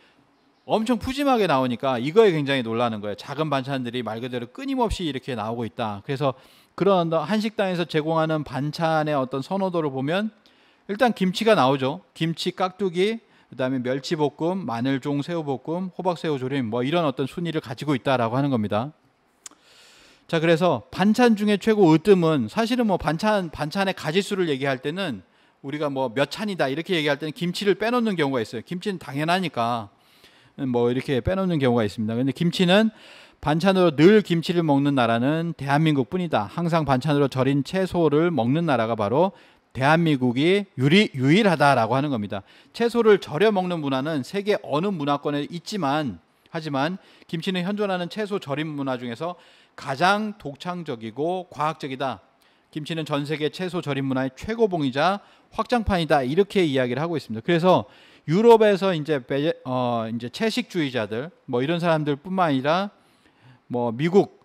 엄청 푸짐하게 나오니까 이거에 굉장히 놀라는 거예요. 작은 반찬들이 말 그대로 끊임없이 이렇게 나오고 있다. 그래서 그런 한식당에서 제공하는 반찬의 어떤 선호도를 보면 일단 김치가 나오죠. 김치, 깍두기, 그다음에 멸치볶음, 마늘종 새우볶음, 호박새우 조림 뭐 이런 어떤 순위를 가지고 있다라고 하는 겁니다. 자, 그래서 반찬 중에 최고 으뜸은 사실은 뭐 반찬 반찬의 가지수를 얘기할 때는 우리가 뭐 몇 찬이다 이렇게 얘기할 때는 김치를 빼놓는 경우가 있어요. 김치는 당연하니까 음, 뭐 이렇게 빼놓는 경우가 있습니다. 근데 김치는 반찬으로 늘 김치를 먹는 나라는 대한민국뿐이다. 항상 반찬으로 절인 채소를 먹는 나라가 바로 대한민국이 유리, 유일하다라고 하는 겁니다. 채소를 절여 먹는 문화는 세계 어느 문화권에 있지만 하지만 김치는 현존하는 채소 절임 문화 중에서 가장 독창적이고 과학적이다. 김치는 전 세계 채소 절임 문화의 최고봉이자 확장판이다. 이렇게 이야기를 하고 있습니다. 그래서 유럽에서 이제 어 이제 채식주의자들 뭐 이런 사람들뿐만 아니라 뭐 미국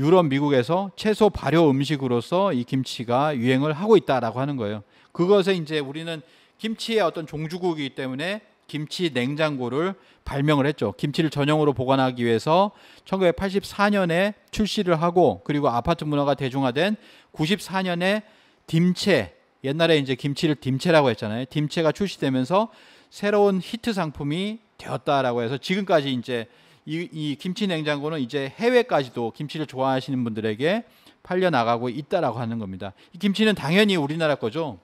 유럽 미국에서 채소 발효 음식으로서 이 김치가 유행을 하고 있다라고 하는 거예요. 그것에 이제 우리는 김치의 어떤 종주국이기 때문에 김치 냉장고를 발명을 했죠. 김치를 전용으로 보관하기 위해서 1984년에 출시를 하고 그리고 아파트 문화가 대중화된 94년에 딤채 옛날에 이제 김치를 딤채라고 했잖아요. 딤채가 출시되면서 새로운 히트 상품이 되었다라고 해서 지금까지 이제 이, 이 김치 냉장고는 이제 해외까지도 김치를 좋아하시는 분들에게 팔려 나가고 있다라고 하는 겁니다. 이 김치는 당연히 우리나라 거죠.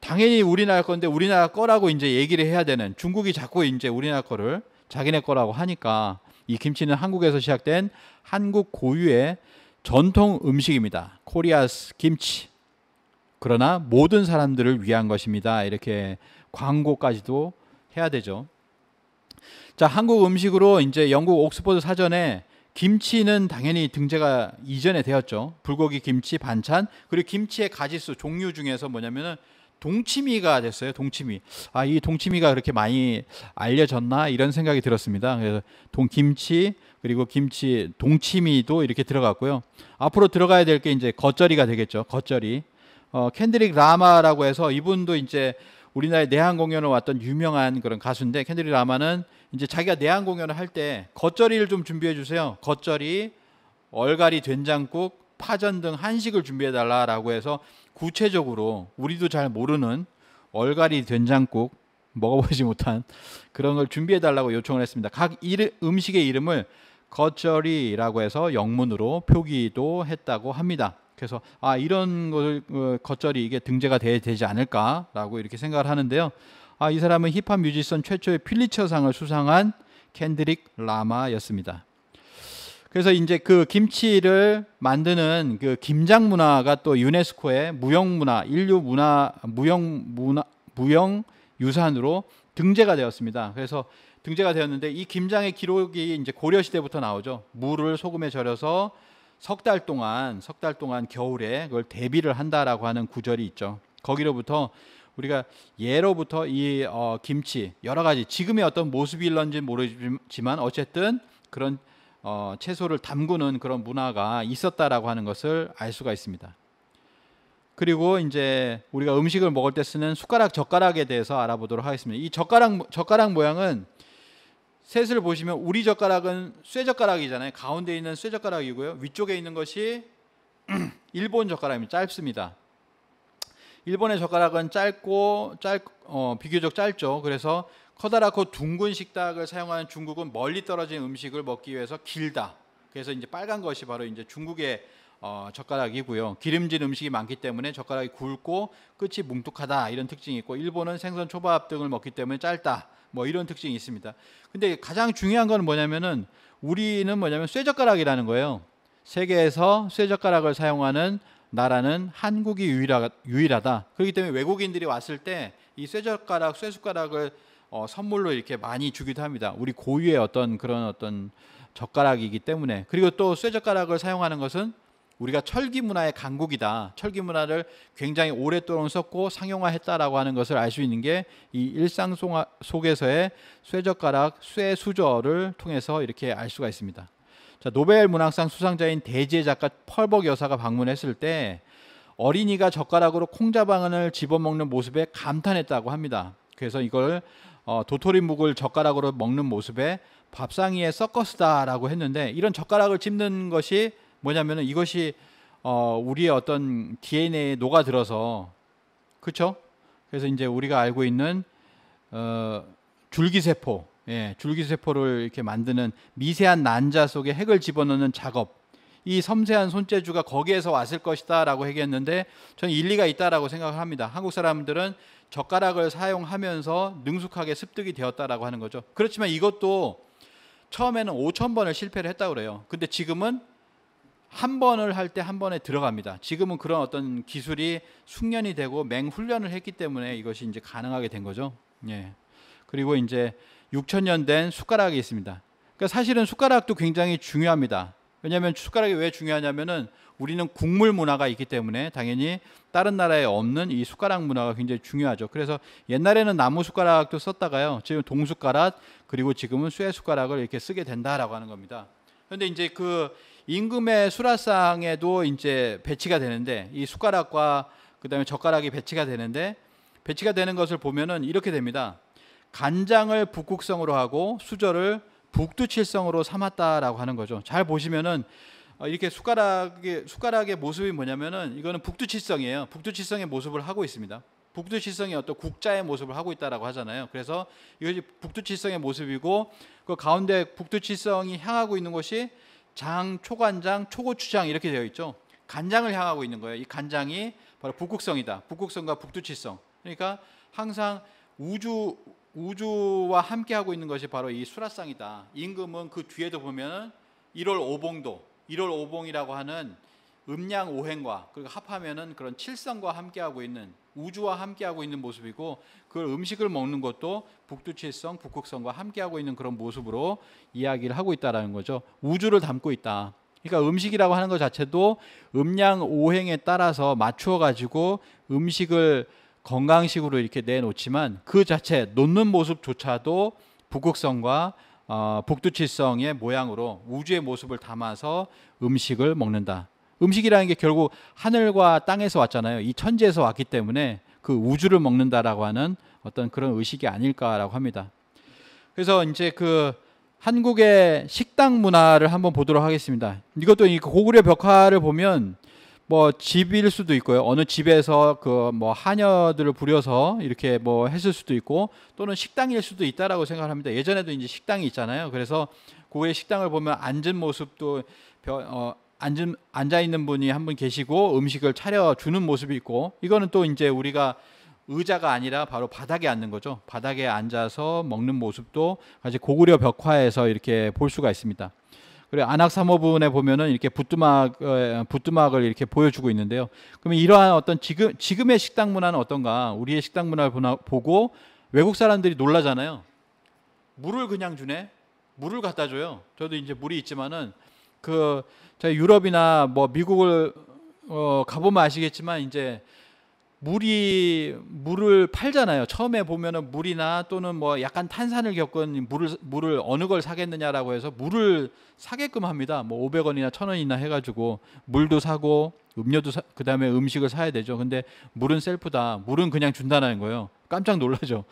당연히 우리나라 건데 우리나라 거라고 이제 얘기를 해야 되는 중국이 자꾸 이제 우리나라 거를 자기네 거라고 하니까 이 김치는 한국에서 시작된 한국 고유의 전통 음식입니다. 코리아스 김치. 그러나 모든 사람들을 위한 것입니다. 이렇게 광고까지도 해야 되죠. 자, 한국 음식으로 이제 영국 옥스퍼드 사전에 김치는 당연히 등재가 이전에 되었죠. 불고기 김치 반찬 그리고 김치의 가지수 종류 중에서 뭐냐면은 동치미가 됐어요. 동치미. 아, 이 동치미가 그렇게 많이 알려졌나 이런 생각이 들었습니다. 그래서 동김치 그리고 김치 동치미도 이렇게 들어갔고요. 앞으로 들어가야 될 게 이제 겉절이가 되겠죠. 겉절이. 어, 캔드릭 라마라고 해서 이분도 이제 우리나라에 내한 공연을 왔던 유명한 그런 가수인데 캔들리 라마는 이제 자기가 내한 공연을 할 때 겉절이를 좀 준비해 주세요. 겉절이, 얼갈이 된장국, 파전 등 한식을 준비해 달라라고 해서 구체적으로 우리도 잘 모르는 얼갈이 된장국 먹어보지 <laughs> 못한 그런 걸 준비해 달라고 요청을 했습니다. 각 이르, 음식의 이름을 겉절이라고 해서 영문으로 표기도 했다고 합니다. 그래서 아 이런 것을 어, 겉절이 이게 등재가 돼야 되지 않을까라고 이렇게 생각을 하는데요. 아 이 사람은 힙합 뮤지션 최초의 필리처상을 수상한 캔드릭 라마였습니다. 그래서 이제 그 김치를 만드는 그 김장 문화가 또 유네스코의 무형 문화, 인류 문화 무형 문화 무형 유산으로 등재가 되었습니다. 그래서 등재가 되었는데 이 김장의 기록이 이제 고려 시대부터 나오죠. 무를 소금에 절여서 석달 동안 석달 동안 겨울에 그걸 대비를 한다라고 하는 구절이 있죠. 거기로부터 우리가 예로부터 이 어, 김치 여러 가지 지금의 어떤 모습일런지 모르지만 어쨌든 그런 어, 채소를 담그는 그런 문화가 있었다라고 하는 것을 알 수가 있습니다. 그리고 이제 우리가 음식을 먹을 때 쓰는 숟가락 젓가락에 대해서 알아보도록 하겠습니다. 이 젓가락 젓가락 모양은 셋을 보시면 우리 젓가락은 쇠젓가락이잖아요. 가운데 있는 쇠젓가락이고요. 위쪽에 있는 것이 <clears throat> 일본 젓가락입니다. 짧습니다. 일본의 젓가락은 짧고 짧 어, 비교적 짧죠. 그래서 커다랗고 둥근 식탁을 사용하는 중국은 멀리 떨어진 음식을 먹기 위해서 길다. 그래서 이제 빨간 것이 바로 이제 중국의 어, 젓가락이고요. 기름진 음식이 많기 때문에 젓가락이 굵고 끝이 뭉툭하다 이런 특징이 있고 일본은 생선 초밥 등을 먹기 때문에 짧다 뭐 이런 특징이 있습니다. 근데 가장 중요한 건 뭐냐면은 우리는 뭐냐면 쇠젓가락이라는 거예요. 세계에서 쇠젓가락을 사용하는 나라는 한국이 유일하, 유일하다. 그렇기 때문에 외국인들이 왔을 때 이 쇠젓가락, 쇠숟가락을 어, 선물로 이렇게 많이 주기도 합니다. 우리 고유의 어떤 그런 어떤 젓가락이기 때문에 그리고 또 쇠젓가락을 사용하는 것은 우리가 철기 문화의 강국이다. 철기 문화를 굉장히 오랫동안 썼고 상용화했다라고 하는 것을 알 수 있는 게 이 일상 속에서의 쇠젓가락, 쇠수저를 통해서 이렇게 알 수가 있습니다. 자, 노벨 문학상 수상자인 대지의 작가 펄벅 여사가 방문했을 때 어린이가 젓가락으로 콩자방을 집어먹는 모습에 감탄했다고 합니다. 그래서 이걸 어, 도토리묵을 젓가락으로 먹는 모습에 밥상위에 서커스다라고 했는데 이런 젓가락을 집는 것이 뭐냐면은 이것이 어, 우리의 어떤 DNA에 녹아들어서 그렇죠? 그래서 이제 우리가 알고 있는 어, 줄기세포, 예, 줄기세포를 이렇게 만드는 미세한 난자 속에 핵을 집어넣는 작업. 이 섬세한 손재주가 거기에서 왔을 것이다라고 얘기했는데 저는 일리가 있다라고 생각을 합니다. 한국 사람들은 젓가락을 사용하면서 능숙하게 습득이 되었다라고 하는 거죠. 그렇지만 이것도 처음에는 5천 번을 실패를 했다 그래요. 근데 지금은 한 번을 할 때 한 번에 들어갑니다. 지금은 그런 어떤 기술이 숙련이 되고 맹훈련을 했기 때문에 이것이 이제 가능하게 된 거죠. 예. 그리고 이제 6천년 된 숟가락이 있습니다. 그러니까 사실은 숟가락도 굉장히 중요합니다. 왜냐하면 숟가락이 왜 중요하냐면은 우리는 국물 문화가 있기 때문에 당연히 다른 나라에 없는 이 숟가락 문화가 굉장히 중요하죠. 그래서 옛날에는 나무 숟가락도 썼다가요. 지금 동숟가락 그리고 지금은 쇠 숟가락을 이렇게 쓰게 된다라고 하는 겁니다. 그런데 이제 그 임금의 수라상에도 이제 배치가 되는데 이 숟가락과 그다음에 젓가락이 배치가 되는데 배치가 되는 것을 보면은 이렇게 됩니다. 간장을 북극성으로 하고 수저를 북두칠성으로 삼았다라고 하는 거죠. 잘 보시면은 어, 이렇게 숟가락의 숟가락의 모습이 뭐냐면은 이거는 북두칠성이에요. 북두칠성의 모습을 하고 있습니다. 북두칠성의 어떤 국자의 모습을 하고 있다라고 하잖아요. 그래서 이것이 북두칠성의 모습이고 그 가운데 북두칠성이 향하고 있는 것이 장, 초간장, 초고추장 이렇게 되어 있죠. 간장을 향하고 있는 거예요. 이 간장이 바로 북극성이다. 북극성과 북두칠성. 그러니까 항상 우주 우주와 함께 하고 있는 것이 바로 이 수라상이다. 임금은 그 뒤에도 보면 1월 오봉도, 1월 오봉이라고 하는 음양 오행과 그리고 합하면은 그런 칠성과 함께 하고 있는 우주와 함께하고 있는 모습이고 그걸 음식을 먹는 것도 북두칠성, 북극성과 함께하고 있는 그런 모습으로 이야기를 하고 있다라는 거죠. 우주를 담고 있다. 그러니까 음식이라고 하는 것 자체도 음양 오행에 따라서 맞추어 가지고 음식을 건강식으로 이렇게 내놓지만 그 자체 놓는 모습조차도 북극성과 어, 북두칠성의 모양으로 우주의 모습을 담아서 음식을 먹는다. 음식이라는 게 결국 하늘과 땅에서 왔잖아요. 이 천지에서 왔기 때문에 그 우주를 먹는다라고 하는 어떤 그런 의식이 아닐까라고 합니다. 그래서 이제 그 한국의 식당 문화를 한번 보도록 하겠습니다. 이것도 이 고구려 벽화를 보면 뭐 집일 수도 있고요. 어느 집에서 그뭐 하녀들을 부려서 이렇게 뭐 했을 수도 있고 또는 식당일 수도 있다라고 생각합니다. 예전에도 이제 식당이 있잖아요. 그래서 고구려 식당을 보면 앉은 모습도 벼, 어, 앉은, 앉아 있는 분이 한 분 계시고 음식을 차려 주는 모습이 있고 이거는 또 이제 우리가 의자가 아니라 바로 바닥에 앉는 거죠. 바닥에 앉아서 먹는 모습도 아주 고구려 벽화에서 이렇게 볼 수가 있습니다. 그리고 안악사모분에 보면은 이렇게 부뚜막 어, 부뚜막을 이렇게 보여주고 있는데요. 그러면 이러한 어떤 지금 지금의 식당 문화는 어떤가? 우리의 식당 문화를 보나, 보고 외국 사람들이 놀라잖아요. 물을 그냥 주네. 물을 갖다 줘요. 저도 이제 물이 있지만은 그 저희 유럽이나 뭐 미국을 어, 가보면 아시겠지만 이제 물이 물을 팔잖아요. 처음에 보면은 물이나 또는 뭐 약간 탄산을 겪은 물을 물을 어느 걸 사겠느냐라고 해서 물을 사게끔 합니다. 뭐 500원이나 1000원이나 해 가지고 물도 사고 음료도 사, 그다음에 음식을 사야 되죠. 근데 물은 셀프다. 물은 그냥 준다는 거예요. 깜짝 놀라죠.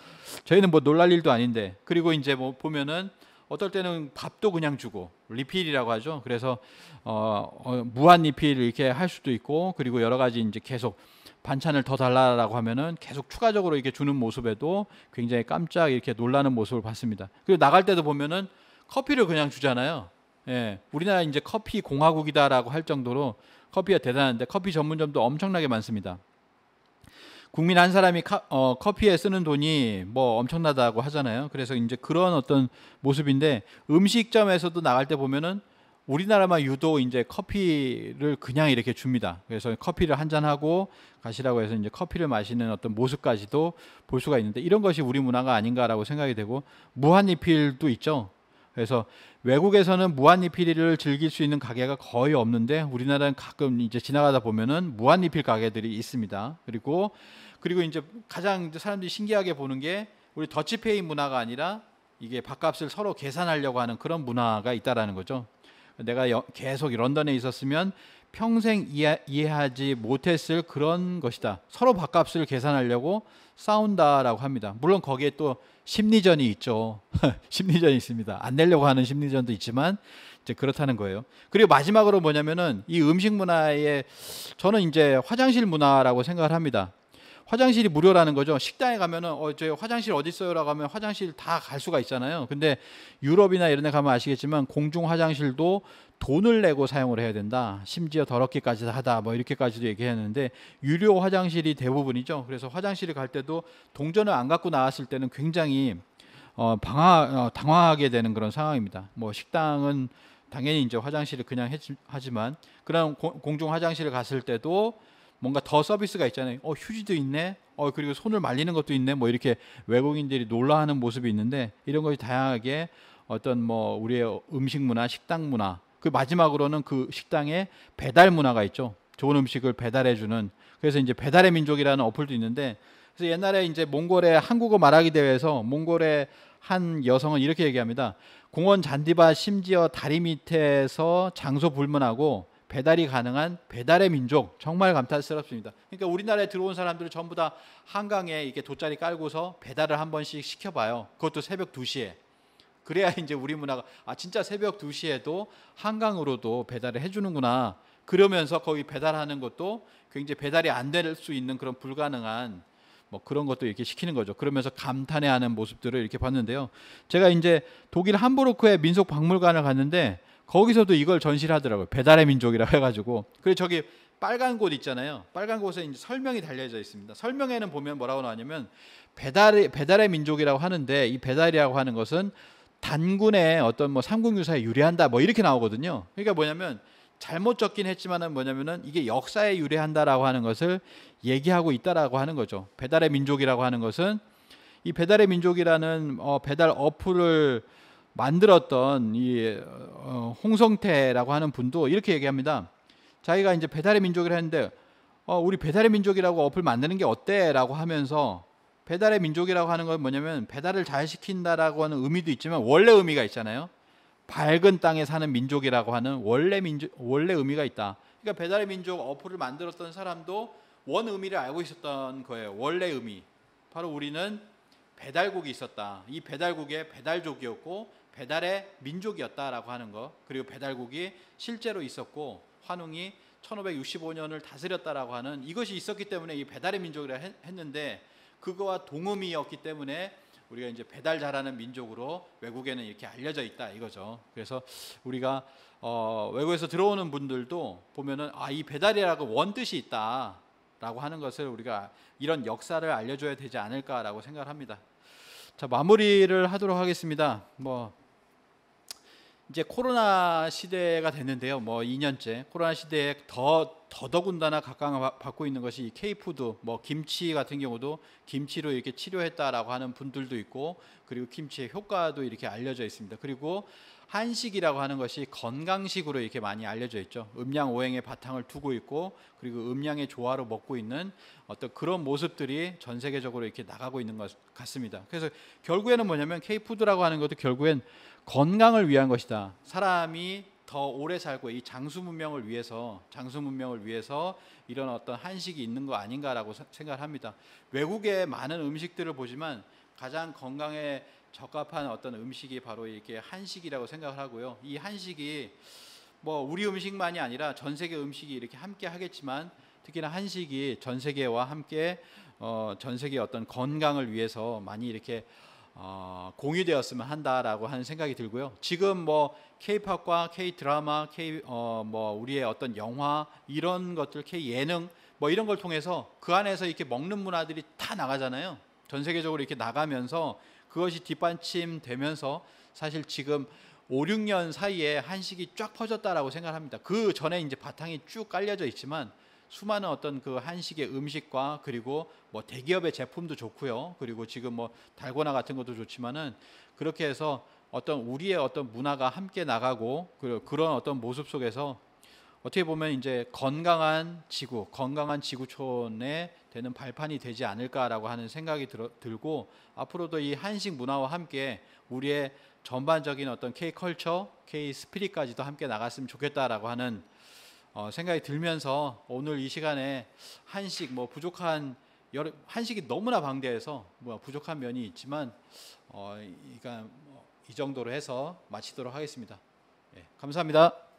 저희는 뭐 놀랄 일도 아닌데. 그리고 이제 뭐 보면은 어떨 때는 밥도 그냥 주고 리필이라고 하죠. 그래서 어, 어, 무한 리필 이렇게 할 수도 있고 그리고 여러 가지 이제 계속 반찬을 더 달라라고 하면은 계속 추가적으로 이렇게 주는 모습에도 굉장히 깜짝 이렇게 놀라는 모습을 봤습니다. 그리고 나갈 때도 보면은 커피를 그냥 주잖아요. 예, 우리나라 이제 커피 공화국이다라고 할 정도로 커피가 대단한데 커피 전문점도 엄청나게 많습니다. 국민 한 사람이 카, 어, 커피에 쓰는 돈이 뭐 엄청나다고 하잖아요. 그래서 이제 그런 어떤 모습인데 음식점에서도 나갈 때 보면은 우리나라만 유도 이제 커피를 그냥 이렇게 줍니다. 그래서 커피를 한잔 하고 가시라고 해서 이제 커피를 마시는 어떤 모습까지도 볼 수가 있는데 이런 것이 우리 문화가 아닌가라고 생각이 되고 무한리필도 있죠. 그래서 외국에서는 무한 리필을 즐길 수 있는 가게가 거의 없는데 우리나라는 가끔 이제 지나가다 보면은 무한 리필 가게들이 있습니다. 그리고 그리고 이제 가장 이제 사람들이 신기하게 보는 게 우리 더치페이 문화가 아니라 이게 밥값을 서로 계산하려고 하는 그런 문화가 있다라는 거죠. 내가 여, 계속 런던에 있었으면 평생 이해, 하지 못했을 그런 것이다. 서로 밥값을 계산하려고 싸운다라고 합니다. 물론 거기에 또 심리전이 있죠. <laughs> 심리전이 있습니다. 안 내려고 하는 심리전도 있지만 이제 그렇다는 거예요. 그리고 마지막으로 뭐냐면은 이 음식 문화에 저는 이제 화장실 문화라고 생각을 합니다. 화장실이 무료라는 거죠. 식당에 가면은 어, 저 화장실 어디 있어요라고 하면 화장실 다 갈 수가 있잖아요. 근데 유럽이나 이런 데 가면 아시겠지만 공중 화장실도 돈을 내고 사용을 해야 된다. 심지어 더럽기까지 하다. 뭐 이렇게까지도 얘기했는데 유료 화장실이 대부분이죠. 그래서 화장실을 갈 때도 동전을 안 갖고 나왔을 때는 굉장히 어, 방화, 어, 당황하게 되는 그런 상황입니다. 뭐 식당은 당연히 이제 화장실을 그냥 했지, 하지만 그런 공중 화장실을 갔을 때도 뭔가 더 서비스가 있잖아요. 어 휴지도 있네. 어 그리고 손을 말리는 것도 있네. 뭐 이렇게 외국인들이 놀라하는 모습이 있는데 이런 것이 다양하게 어떤 뭐 우리의 음식 문화, 식당 문화. 그 마지막으로는 그 식당에 배달 문화가 있죠. 좋은 음식을 배달해 주는. 그래서 이제 배달의 민족이라는 어플도 있는데 그래서 옛날에 이제 몽골의 한국어 말하기 대회에서 몽골의 한 여성은 이렇게 얘기합니다. 공원 잔디밭 심지어 다리 밑에서 장소 불문하고 배달이 가능한 배달의 민족 정말 감탄스럽습니다. 그러니까 우리나라에 들어온 사람들을 전부 다 한강에 이렇게 돗자리 깔고서 배달을 한 번씩 시켜봐요. 그것도 새벽 2시에. 그래야 <laughs> 이제 우리 문화가 아 진짜 새벽 2시에도 한강으로도 배달을 해주는구나. 그러면서 거기 배달하는 것도 굉장히 배달이 안 될 수 있는 그런 불가능한 뭐 그런 것도 이렇게 시키는 거죠. 그러면서 감탄해하는 모습들을 이렇게 봤는데요. 제가 이제 독일 함부르크의 민속 박물관을 갔는데 거기서도 이걸 전시를 하더라고요. 배달의 민족이라고 해가지고. 그리고 저기 빨간 곳 있잖아요. 빨간 곳에 이제 설명이 달려져 있습니다. 설명에는 보면 뭐라고 나오냐면 배달의, 배달의 민족이라고 하는데 이 배달이라고 하는 것은 단군의 어떤 뭐 삼국 유사에 유래한다 뭐 이렇게 나오거든요. 그러니까 뭐냐면 잘못 적긴 했지만은 뭐냐면은 이게 역사에 유래한다라고 하는 것을 얘기하고 있다라고 하는 거죠. 배달의 민족이라고 하는 것은 이 배달의 민족이라는 어 배달 어플을 만들었던 이 어, 홍성태라고 하는 분도 이렇게 얘기합니다. 자기가 이제 배달의 민족이라 했는데 어, 우리 배달의 민족이라고 어플 만드는 게 어때라고 하면서 배달의 민족이라고 하는 건 뭐냐면 배달을 잘 시킨다라고 하는 의미도 있지만 원래 의미가 있잖아요. 밝은 땅에 사는 민족이라고 하는 원래 민족 원래 의미가 있다. 그러니까 배달의 민족 어플을 만들었던 사람도 원 의미를 알고 있었던 거예요. 원래 의미. 바로 우리는 배달국이 있었다. 이 배달국의 배달족이었고 배달의 민족이었다라고 하는 거 그리고 배달국이 실제로 있었고 환웅이 1565년을 다스렸다라고 하는 이것이 있었기 때문에 이 배달의 민족이라 했는데 그거와 동음이었기 때문에 우리가 이제 배달 잘하는 민족으로 외국에는 이렇게 알려져 있다 이거죠. 그래서 우리가 어 외국에서 들어오는 분들도 보면은 아이 배달이라고 원 뜻이 있다라고 하는 것을 우리가 이런 역사를 알려줘야 되지 않을까라고 생각합니다. 자 마무리를 하도록 하겠습니다. 뭐 이제 코로나 시대가 됐는데요. 뭐 2년째 코로나 시대에 더 더더군다나 각광받고 을 있는 것이 케이푸드, 뭐 김치 같은 경우도 김치로 이렇게 치료했다라고 하는 분들도 있고 그리고 김치의 효과도 이렇게 알려져 있습니다. 그리고 한식이라고 하는 것이 건강식으로 이렇게 많이 알려져 있죠. 음양 오행의 바탕을 두고 있고 그리고 음양의 조화로 먹고 있는 어떤 그런 모습들이 전 세계적으로 이렇게 나가고 있는 것 같습니다. 그래서 결국에는 뭐냐면 K푸드라고 하는 것도 결국엔 건강을 위한 것이다. 사람이 더 오래 살고 이 장수 문명을 위해서 장수 문명을 위해서 이런 어떤 한식이 있는 거 아닌가라고 생각합니다. 외국의 많은 음식들을 보지만 가장 건강에 적합한 어떤 음식이 바로 이렇게 한식이라고 생각을 하고요. 이 한식이 뭐 우리 음식만이 아니라 전 세계 음식이 이렇게 함께 하겠지만 특히나 한식이 전 세계와 함께 어, 전 세계 어떤 건강을 위해서 많이 이렇게 어, 공유되었으면 한다라고 하는 생각이 들고요. 지금 뭐 K-팝과 K-드라마, K 어, 뭐 우리의 어떤 영화 이런 것들, K 예능 뭐 이런 걸 통해서 그 안에서 이렇게 먹는 문화들이 다 나가잖아요. 전 세계적으로 이렇게 나가면서 그것이 뒷받침되면서 사실 지금 5, 6년 사이에 한식이 쫙 퍼졌다라고 생각합니다. 그 전에 이제 바탕이 쭉 깔려져 있지만 수많은 어떤 그 한식의 음식과 그리고 뭐 대기업의 제품도 좋고요. 그리고 지금 뭐 달고나 같은 것도 좋지만은 그렇게 해서 어떤 우리의 어떤 문화가 함께 나가고 그, 그런 어떤 모습 속에서 어떻게 보면 이제 건강한 지구, 건강한 지구촌에 되는 발판이 되지 않을까라고 하는 생각이 들고 앞으로도 이 한식 문화와 함께 우리의 전반적인 어떤 K 컬처, K 스피릿까지도 함께 나갔으면 좋겠다라고 하는 어, 생각이 들면서 오늘 이 시간에 한식 뭐 부족한 여러, 한식이 너무나 방대해서 뭐 부족한 면이 있지만 어, 이, 까이 정도로 해서 마치도록 하겠습니다. 예, 감사합니다.